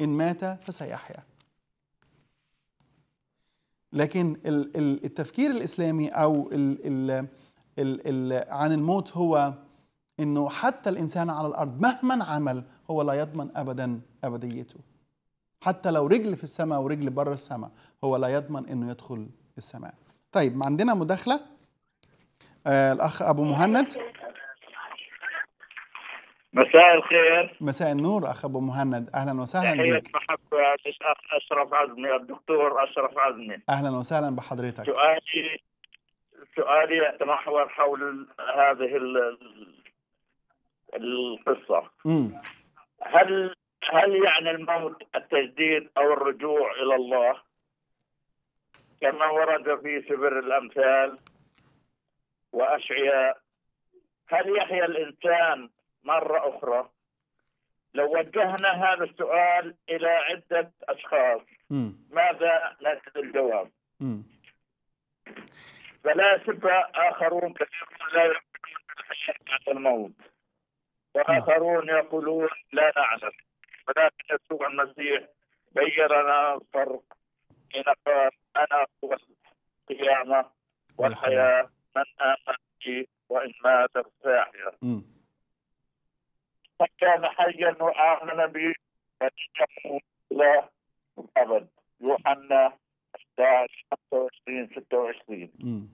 ان مات فسيحيا لكن التفكير الاسلامي او الـ الـ الـ عن الموت هو انه حتى الانسان على الارض مهما عمل هو لا يضمن ابدا ابديته حتى لو رجل في السماء ورجل بره السماء هو لا يضمن انه يدخل السماء طيب عندنا مداخله آه الاخ ابو مهند مساء الخير مساء النور اخ ابو مهند اهلا وسهلا بك محبه الاخ اشرف عزمي الدكتور اشرف عزمي اهلا وسهلا بحضرتك سؤالي سؤالي يتمحور حول هذه القصه مم. هل هل يعني الموت التجديد او الرجوع الى الله كما ورد في سبر الامثال واشعياء هل يحيا الانسان مرة أخرى لو وجهنا هذا السؤال إلى عدة أشخاص ماذا نجد الجواب؟ فلا فلاسفة آخرون كثيرون لا يعلمون بالحياة بعد الموت وآخرون يقولون لا نعلم ولكن يسوع المسيح بين لنا الفرق حين قال أنا هو القيامة والحياة من آمن بي وإن مات فساحية فكان حيا وآمن به الى الابد أبد يوحنا 11 25 26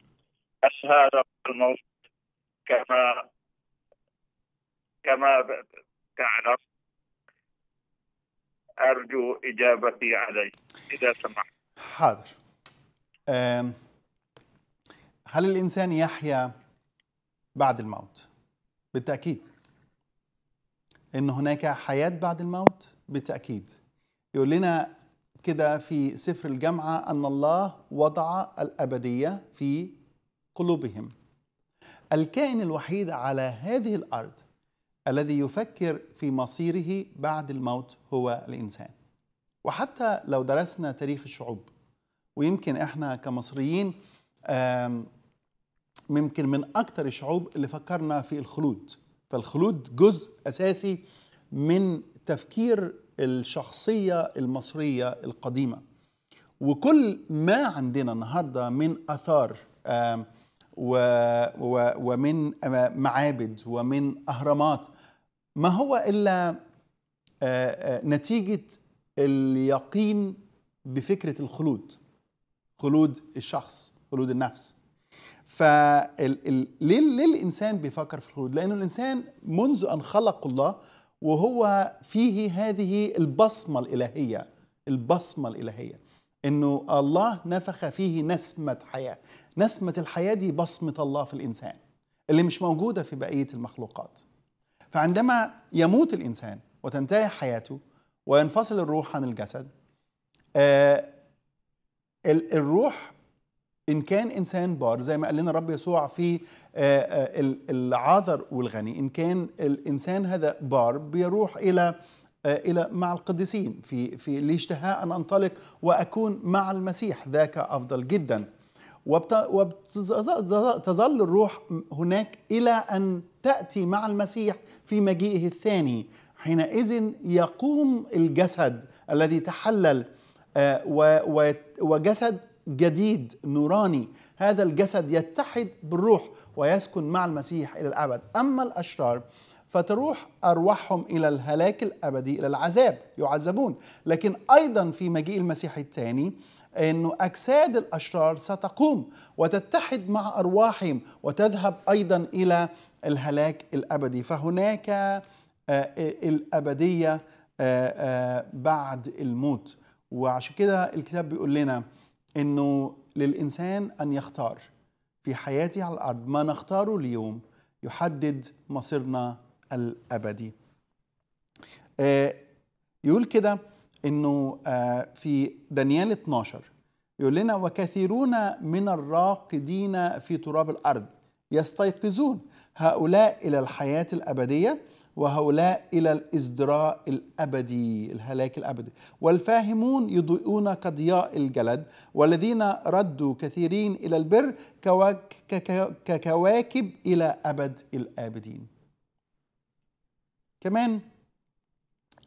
أشهد الموت كما كما تعلم أرجو إجابتي عليه إذا سمحت حاضر هل الإنسان يحيا بعد الموت؟ بالتأكيد ان هناك حياه بعد الموت بالتاكيد يقول لنا كده في سفر الجامعه ان الله وضع الابديه في قلوبهم الكائن الوحيد على هذه الارض الذي يفكر في مصيره بعد الموت هو الانسان وحتى لو درسنا تاريخ الشعوب ويمكن احنا كمصريين ممكن من اكثر الشعوب اللي فكرنا في الخلود فالخلود جزء اساسي من تفكير الشخصيه المصريه القديمه وكل ما عندنا النهارده من اثار ومن معابد ومن اهرامات ما هو الا نتيجه اليقين بفكره الخلود خلود الشخص خلود النفس فليه ليه الانسان بيفكر في الخلود؟ لانه الانسان منذ ان خلق الله وهو فيه هذه البصمه الالهيه البصمه الالهيه انه الله نفخ فيه نسمه حياه، نسمه الحياه دي بصمه الله في الانسان اللي مش موجوده في بقيه المخلوقات. فعندما يموت الانسان وتنتهي حياته وينفصل الروح عن الجسد آه الروح إن كان إنسان بار زي ما قال لنا الرب يسوع في آه، آه، العذر والغني إن كان الإنسان هذا بار بيروح إلى آه، الى مع القديسين في في ليشتهى ان انطلق واكون مع المسيح ذاك افضل جدا وتظل الروح هناك الى ان تاتي مع المسيح في مجيئه الثاني حينئذ يقوم الجسد الذي تحلل وجسد جديد نوراني هذا الجسد يتحد بالروح ويسكن مع المسيح الى الابد اما الاشرار فتروح ارواحهم الى الهلاك الابدي الى العذاب يعذبون لكن ايضا في مجيء المسيح الثاني انه اجساد الاشرار ستقوم وتتحد مع ارواحهم وتذهب ايضا الى الهلاك الابدي فهناك آه، آه، الابديه آه، بعد الموت وعشان كده الكتاب بيقول لنا انه للانسان ان يختار في حياته على الارض ما نختاره اليوم يحدد مصيرنا الابدي آه، يقول كده انه آه، في دانيال 12 يقول لنا وكثيرون من الراقدين في تراب الارض يستيقظون هؤلاء الى الحياه الابديه وهؤلاء إلى الإزدراء الأبدي الهلاك الأبدي والفاهمون يضيئون كضياء الجلد والذين ردوا كثيرين إلى البر ككواكب إلى أبد الآبدين كمان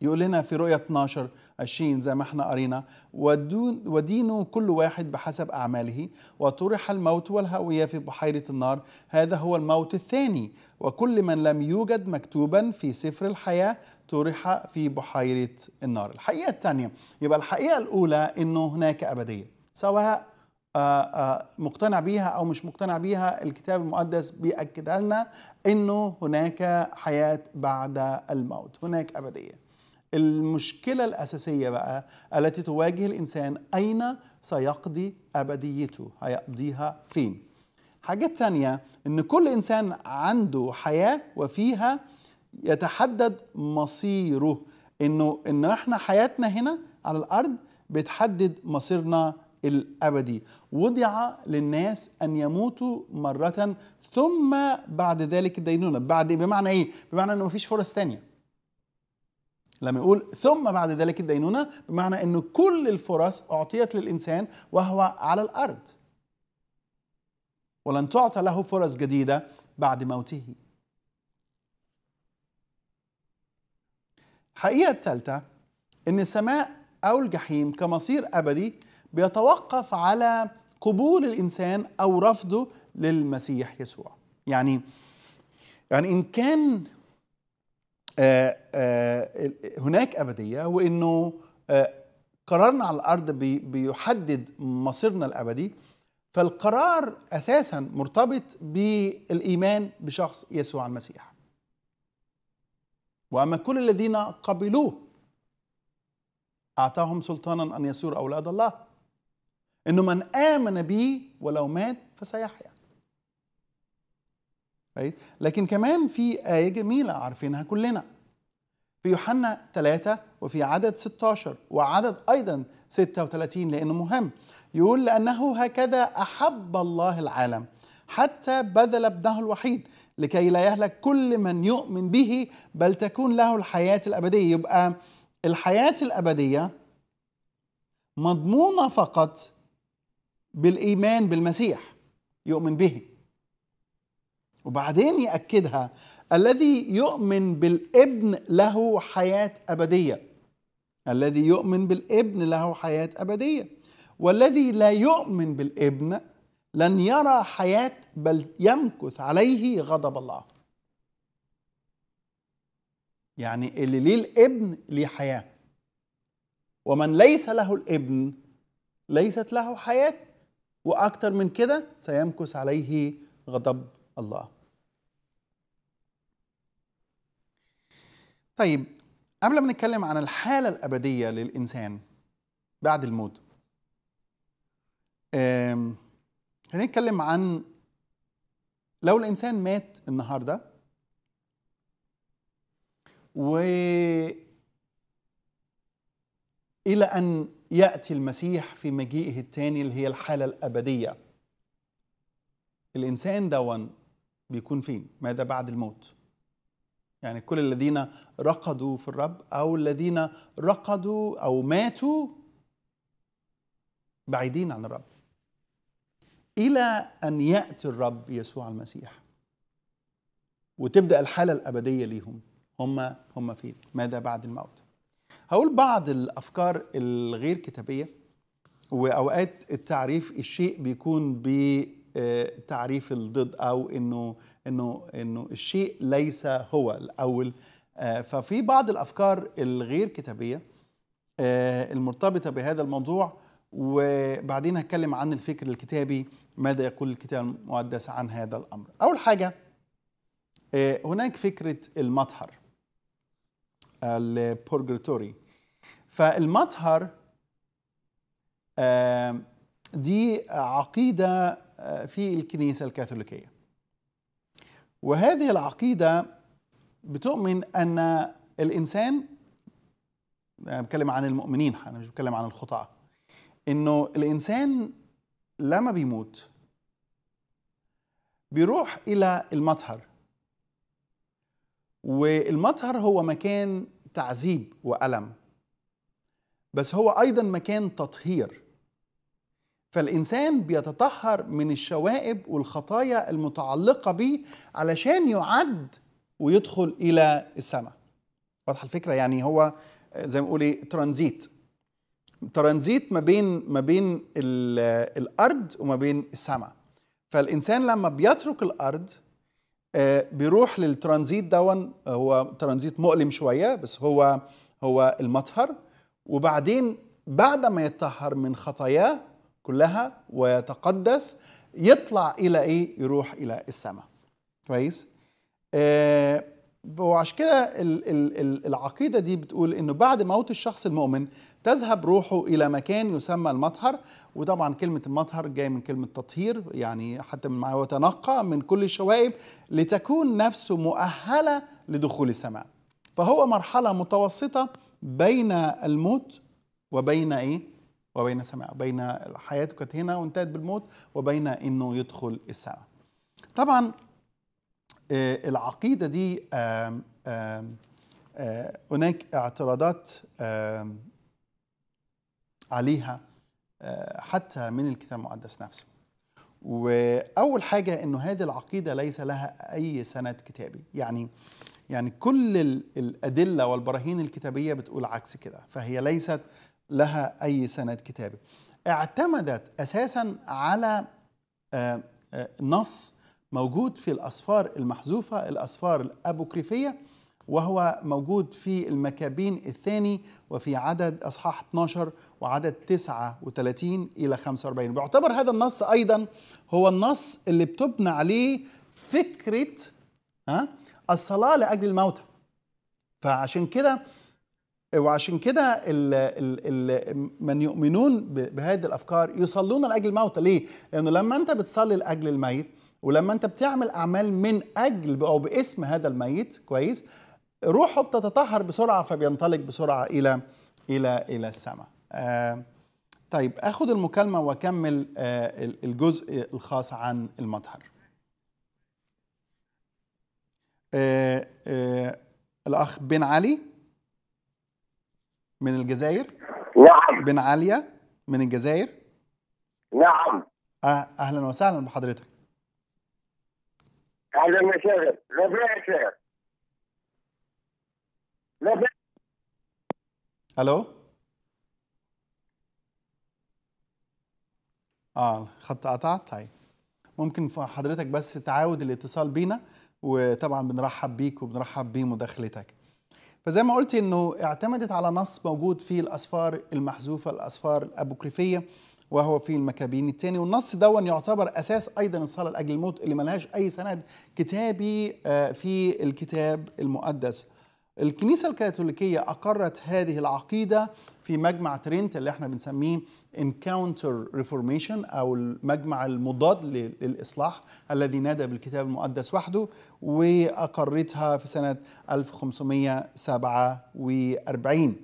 يقول لنا في رؤية 12 20 زي ما احنا قرينا ودينوا كل واحد بحسب أعماله وطرح الموت والهوية في بحيرة النار هذا هو الموت الثاني وكل من لم يوجد مكتوبا في سفر الحياة طرح في بحيرة النار الحقيقة الثانية يبقى الحقيقة الأولى أنه هناك أبدية سواء آه، آه، مقتنع بيها او مش مقتنع بيها الكتاب المقدس بيأكد لنا انه هناك حياه بعد الموت هناك ابديه المشكلة الأساسية بقى التي تواجه الإنسان أين سيقضي أبديته هيقضيها فين حاجة تانية إن كل إنسان عنده حياة وفيها يتحدد مصيره إنه إن إحنا حياتنا هنا على الأرض بتحدد مصيرنا الابدي وضع للناس ان يموتوا مره ثم بعد ذلك الدينونه بعد إيه؟ بمعنى ايه بمعنى انه مفيش فرص ثانيه لما يقول ثم بعد ذلك الدينونة بمعنى أن كل الفرص أعطيت للإنسان وهو على الأرض ولن تعطى له فرص جديدة بعد موته الحقيقة الثالثة أن السماء أو الجحيم كمصير أبدي بيتوقف على قبول الإنسان أو رفضه للمسيح يسوع يعني يعني إن كان آه، آه، هناك أبدية وإنه آه، قرارنا على الأرض بيحدد مصيرنا الأبدي فالقرار أساسا مرتبط بالإيمان بشخص يسوع المسيح وأما كل الذين قبلوه أعطاهم سلطانا أن يصيروا أولاد الله إنه من آمن به ولو مات فسيحيا كويس لكن كمان في آية جميلة عارفينها كلنا في يوحنا 3 وفي عدد 16 وعدد أيضا 36 لأنه مهم يقول لأنه هكذا أحب الله العالم حتى بذل ابنه الوحيد لكي لا يهلك كل من يؤمن به بل تكون له الحياة الأبدية يبقى الحياة الأبدية مضمونة فقط بالإيمان بالمسيح يؤمن به وبعدين يأكدها الذي يؤمن بالابن له حياة أبدية الذي يؤمن بالابن له حياة أبدية والذي لا يؤمن بالابن لن يرى حياة بل يمكث عليه غضب الله يعني اللي ليه الابن ليه حياة ومن ليس له الابن ليست له حياة وأكثر من كده سيمكث عليه غضب الله طيب قبل ما نتكلم عن الحالة الأبدية للإنسان بعد الموت هنتكلم عن لو الإنسان مات النهاردة و إلى أن يأتي المسيح في مجيئه الثاني اللي هي الحالة الأبدية الإنسان دون بيكون فين ماذا بعد الموت يعني كل الذين رقدوا في الرب او الذين رقدوا او ماتوا بعيدين عن الرب الى ان ياتي الرب يسوع المسيح وتبدا الحاله الابديه ليهم هم هم فين ماذا بعد الموت هقول بعض الافكار الغير كتابيه واوقات التعريف الشيء بيكون بي تعريف الضد او انه انه انه الشيء ليس هو الاول آه، ففي بعض الافكار الغير كتابيه آه، المرتبطه بهذا الموضوع وبعدين هتكلم عن الفكر الكتابي ماذا يقول الكتاب المقدس عن هذا الامر اول حاجه آه، هناك فكره المطهر البورغريتوري فالمطهر دي عقيدة في الكنيسة الكاثوليكية وهذه العقيدة بتؤمن أن الإنسان أنا بتكلم عن المؤمنين أنا مش بتكلم عن الخطأ إنه الإنسان لما بيموت بيروح إلى المطهر والمطهر هو مكان تعذيب وألم بس هو أيضا مكان تطهير فالإنسان بيتطهر من الشوائب والخطايا المتعلقة به علشان يعد ويدخل إلى السماء واضحة الفكرة يعني هو آه، زي ما بنقول ايه ترانزيت ترانزيت ما بين ما بين الارض وما بين السماء فالانسان لما بيترك الارض آه، بيروح للترانزيت دون آه، هو ترانزيت مؤلم شويه بس هو هو المطهر وبعدين بعد ما يتطهر من خطاياه كلها ويتقدس يطلع الى ايه يروح الى السماء كويس آه وعشان كده العقيده دي بتقول انه بعد موت الشخص المؤمن تذهب روحه الى مكان يسمى المطهر وطبعا كلمه المطهر جايه من كلمه تطهير يعني حتى من معنى وتنقى من كل الشوائب لتكون نفسه مؤهله لدخول السماء فهو مرحله متوسطه بين الموت وبين ايه وبين سماء بين حياته كانت هنا وانتهت بالموت وبين انه يدخل السماء طبعا آه، العقيده دي آه، هناك اعتراضات عليها آه، حتى من الكتاب المقدس نفسه واول حاجه انه هذه العقيده ليس لها اي سند كتابي يعني يعني كل الادله والبراهين الكتابيه بتقول عكس كده فهي ليست لها أي سند كتابي اعتمدت أساسا على آه، آه، نص موجود في الأسفار المحذوفة الأسفار الأبوكريفية وهو موجود في المكابين الثاني وفي عدد أصحاح 12 وعدد 39 إلى 45 بيعتبر هذا النص أيضا هو النص اللي بتبنى عليه فكرة آه، الصلاة لأجل الموتى فعشان كده وعشان كده من يؤمنون بهذه الافكار يصلون لاجل الموتى ليه؟ لانه لما انت بتصلي لاجل الميت ولما انت بتعمل اعمال من اجل او باسم هذا الميت كويس روحه بتتطهر بسرعه فبينطلق بسرعه الى الى الى السماء. آه طيب اخذ المكالمه واكمل آه الجزء الخاص عن المطهر. آه آه الاخ بن علي من الجزائر نعم بن عليا من الجزائر نعم أه، اهلا وسهلا بحضرتك اهلا وسهلا لا بأس لا الو اه خط قطع طيب ممكن حضرتك بس تعاود الاتصال بينا وطبعا بنرحب بيك وبنرحب بمداخلتك فزي ما قلت انه اعتمدت على نص موجود في الاسفار المحذوفه الاسفار الابوكريفيه وهو في المكابين الثاني والنص ده يعتبر اساس ايضا الصلاه لاجل الموت اللي ملهاش اي سند كتابي آه، في الكتاب المقدس الكنيسه الكاثوليكيه اقرت هذه العقيده في مجمع ترينت اللي احنا بنسميه Encounter ريفورميشن او المجمع المضاد للاصلاح الذي نادى بالكتاب المقدس وحده واقرتها في سنه 1547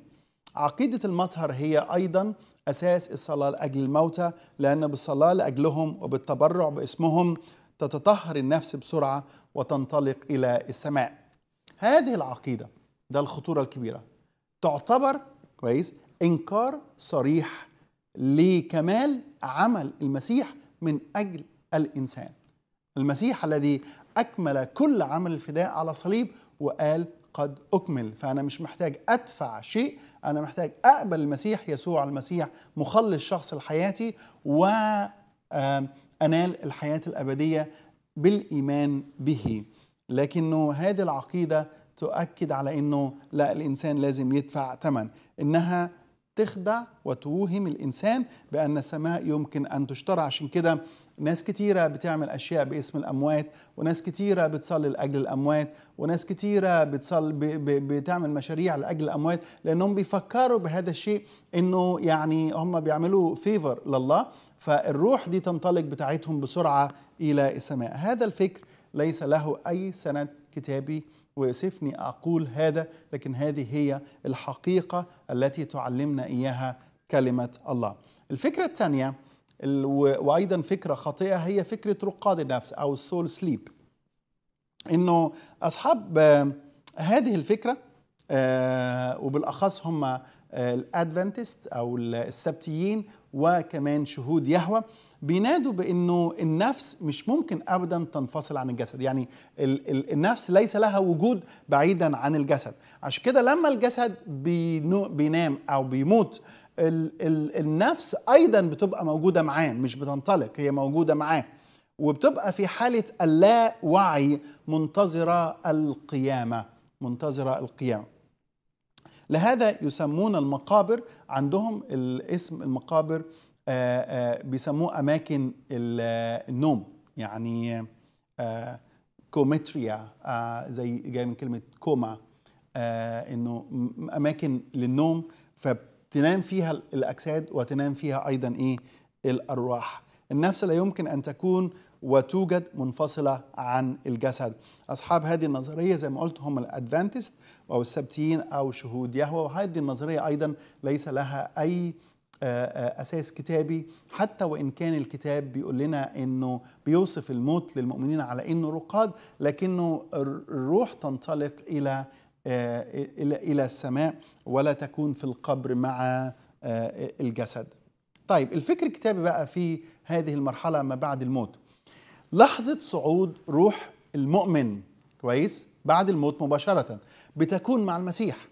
عقيده المطهر هي ايضا اساس الصلاه لاجل الموتى لان بالصلاه لاجلهم وبالتبرع باسمهم تتطهر النفس بسرعه وتنطلق الى السماء هذه العقيده ده الخطوره الكبيره تعتبر كويس انكار صريح لكمال عمل المسيح من اجل الانسان المسيح الذي اكمل كل عمل الفداء على صليب وقال قد اكمل فانا مش محتاج ادفع شيء انا محتاج اقبل المسيح يسوع المسيح مخلص شخص لحياتي وانال الحياه الابديه بالايمان به لكنه هذه العقيده تؤكد على انه لا الانسان لازم يدفع ثمن انها تخدع وتوهم الإنسان بأن السماء يمكن أن تشترى عشان كده ناس كتيرة بتعمل أشياء باسم الأموات وناس كتيرة بتصلي لأجل الأموات وناس كتيرة بتصل ب... ب... بتعمل مشاريع لأجل الأموات لأنهم بيفكروا بهذا الشيء إنه يعني هم بيعملوا فيفر لله فالروح دي تنطلق بتاعتهم بسرعة إلى السماء هذا الفكر ليس له أي سند كتابي ويؤسفني أقول هذا لكن هذه هي الحقيقة التي تعلمنا إياها كلمة الله الفكرة الثانية وأيضا فكرة خاطئة هي فكرة رقاد النفس أو السول سليب أنه أصحاب هذه الفكرة آه، وبالأخص هم آه، الأدفنتست أو السبتيين وكمان شهود يهوه بينادوا بانه النفس مش ممكن ابدا تنفصل عن الجسد يعني ال ال النفس ليس لها وجود بعيدا عن الجسد عشان كده لما الجسد بينام او بيموت ال ال النفس ايضا بتبقى موجوده معاه مش بتنطلق هي موجوده معاه وبتبقى في حاله اللا وعي منتظره القيامه منتظره القيامه لهذا يسمون المقابر عندهم الاسم المقابر آه، آه، بيسموه اماكن النوم يعني آه، كومتريا زي جاي من كلمه كوما انه اماكن للنوم فبتنام فيها الاجساد وتنام فيها ايضا ايه الارواح النفس لا يمكن ان تكون وتوجد منفصلة عن الجسد أصحاب هذه النظرية زي ما قلت هم الأدفانتست أو السبتيين أو شهود يهوى وهذه النظرية أيضا ليس لها أي آه، آه، اساس كتابي حتى وان كان الكتاب بيقول لنا انه بيوصف الموت للمؤمنين على انه رقاد لكنه الروح تنطلق الى آه، الى الى السماء ولا تكون في القبر مع الجسد. طيب الفكر الكتابي بقى في هذه المرحله ما بعد الموت. لحظه صعود روح المؤمن كويس بعد الموت مباشره بتكون مع المسيح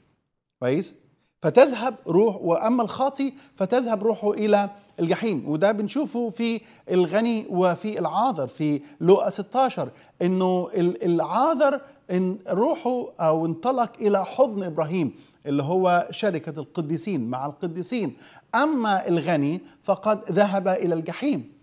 كويس فتذهب روح واما الخاطي فتذهب روحه الى الجحيم وده بنشوفه في الغني وفي العاذر في لوقا 16 انه العاذر ان روحه او انطلق الى حضن ابراهيم اللي هو شركه القديسين مع القديسين اما الغني فقد ذهب الى الجحيم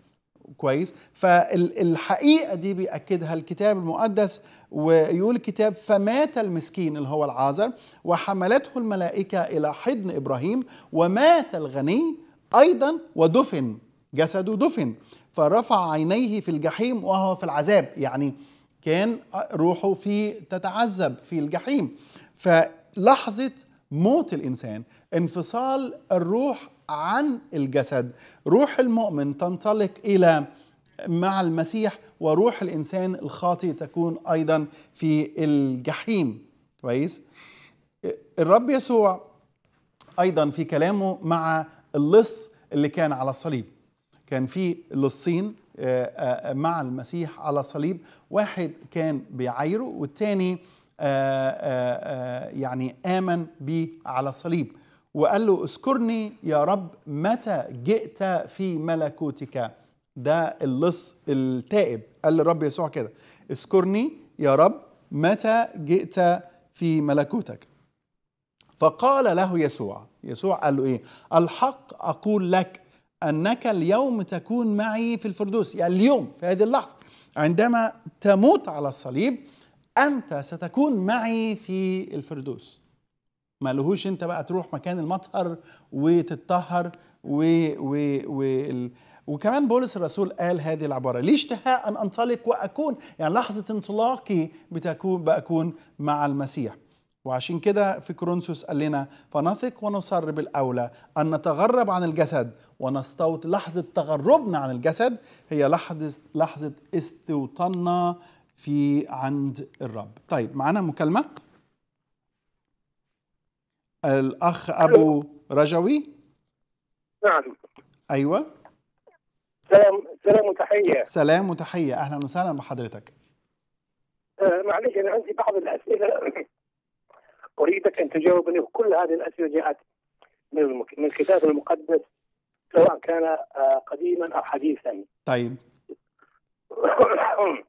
كويس فالحقيقة دي بيأكدها الكتاب المقدس ويقول الكتاب فمات المسكين اللي هو العازر وحملته الملائكة إلى حضن إبراهيم ومات الغني أيضا ودفن جسده دفن فرفع عينيه في الجحيم وهو في العذاب يعني كان روحه في تتعذب في الجحيم فلحظة موت الإنسان انفصال الروح عن الجسد روح المؤمن تنطلق الى مع المسيح وروح الانسان الخاطئ تكون ايضا في الجحيم كويس الرب يسوع ايضا في كلامه مع اللص اللي كان على الصليب كان في لصين آه، آه، آه، مع المسيح على الصليب واحد كان بيعايره والتاني يعني امن به على الصليب وقال له اذكرني يا رب متى جئت في ملكوتك ده اللص التائب قال للرب يسوع كده اذكرني يا رب متى جئت في ملكوتك فقال له يسوع يسوع قال له ايه الحق اقول لك انك اليوم تكون معي في الفردوس يعني اليوم في هذه اللحظه عندما تموت على الصليب انت ستكون معي في الفردوس ما لهوش انت بقى تروح مكان المطهر وتتطهر و, و, و ال... وكمان بولس الرسول قال هذه العباره لي اشتهاء ان انطلق واكون يعني لحظه انطلاقي بتكون بأكون مع المسيح وعشان كده في كورنثوس قال لنا فنثق ونصر بالاولى ان نتغرب عن الجسد ونستوت لحظه تغربنا عن الجسد هي لحظه لحظه استوطنا في عند الرب طيب معانا مكالمه الأخ أبو رجوي نعم أيوة سلام سلام وتحية سلام وتحية أهلا وسهلا بحضرتك أه، معلش أنا عندي بعض الأسئلة أريدك أن تجاوبني كل هذه الأسئلة جاءت من من الكتاب المقدس سواء كان أه، قديما أو حديثا طيب أه،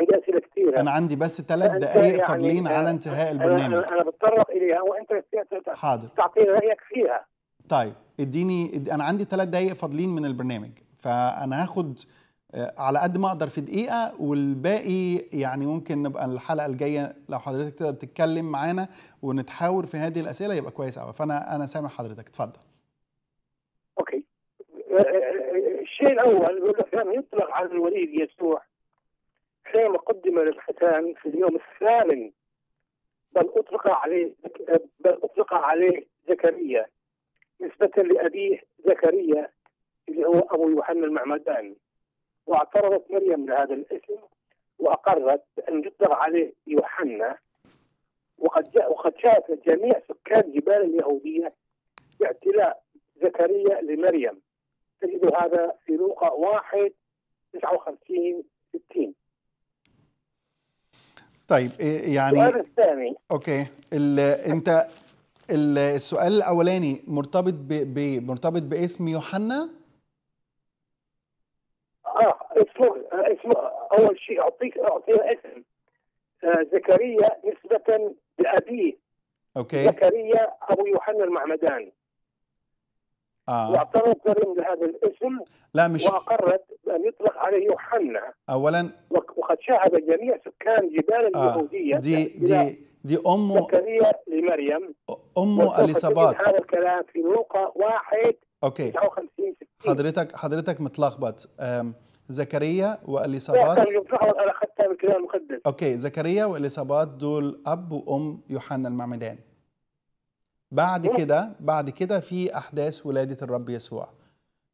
عندي اسئله كثيره يعني. انا عندي بس ثلاث دقائق يعني فاضلين على انتهاء البرنامج انا, أنا بتطرق اليها وانت حاضر تعطيني رايك فيها طيب اديني انا عندي ثلاث دقائق فاضلين من البرنامج فانا هاخد آه، على قد ما اقدر في دقيقه والباقي يعني ممكن نبقى الحلقه الجايه لو حضرتك تقدر تتكلم معانا ونتحاور في هذه الاسئله يبقى كويس قوي فانا انا سامح حضرتك اتفضل اوكي آه، آه، الشيء الاول كان يطلق على الوليد يسوع حين قدم للختان في اليوم الثامن بل أطلق عليه بل أطلق عليه زكريا نسبة لأبيه زكريا اللي هو أبو يوحنا المعمدان واعترضت مريم لهذا الاسم وأقرت بأن يطلق عليه يوحنا وقد جاء وقد شافت جميع سكان جبال اليهودية باعتلاء زكريا لمريم تجد هذا في لوقا واحد 59 60 طيب إيه، يعني السؤال الثاني اوكي انت السؤال الاولاني مرتبط ب... ب... مرتبط باسم يوحنا اه اسمه اسمه اول شيء اعطيك اعطينا اسم آه، زكريا نسبة لأبيه اوكي زكريا أبو يوحنا المعمدان آه. واعترف مريم بهذا الاسم لا مش واقرت ان يطلق عليه يوحنا اولا وقد شاهد جميع سكان جبال آه. اليهوديه دي دي دي امه زكريا لمريم امه اليصابات هذا الكلام في لوقا واحد اوكي 59 60 حضرتك حضرتك متلخبط زكريا واليصابات انا اخذتها من الكتاب المقدس اوكي زكريا واليصابات دول اب وام يوحنا المعمدان بعد كده بعد كده في احداث ولاده الرب يسوع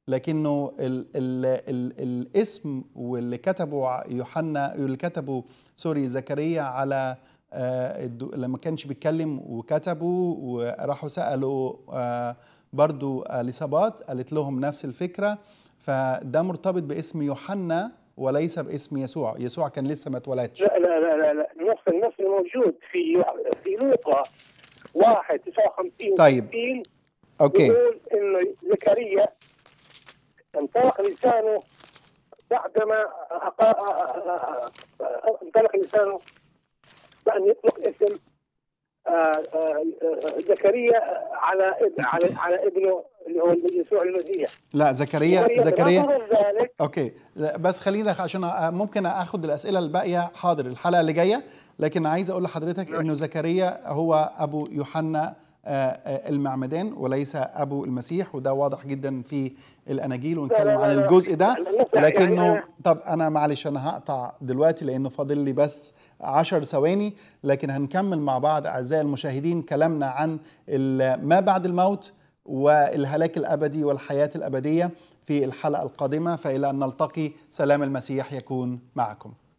لكنه الـ الـ الـ الاسم واللي كتبه يوحنا اللي كتبه سوري زكريا على آه، لما كانش بيتكلم وكتبوا وراحوا سالوا آه، برضو اليصابات قالت لهم نفس الفكره فده مرتبط باسم يوحنا وليس باسم يسوع يسوع كان لسه ما اتولدش لا لا لا لا نفس النص موجود في في لوقا واحد 59 طيب 60 اوكي يقول ان زكريا انطلق لسانه بعدما انطلق لسانه بأن يطلق اسم آه، آه، آه، زكريا على على على ابنه اللي هو يسوع المسيح لا زكريا زكريا اوكي بس خلينا عشان ممكن اخد الاسئله الباقيه حاضر الحلقه اللي جايه لكن عايز اقول لحضرتك انه زكريا هو ابو يوحنا آه، آه، المعمدان وليس ابو المسيح وده واضح جدا في الاناجيل ونتكلم عن الجزء ده لكنه يعني طب انا معلش انا هقطع دلوقتي لانه فاضل لي بس عشر ثواني لكن هنكمل مع بعض اعزائي المشاهدين كلامنا عن ما بعد الموت والهلاك الابدي والحياه الابديه في الحلقه القادمه فالى ان نلتقي سلام المسيح يكون معكم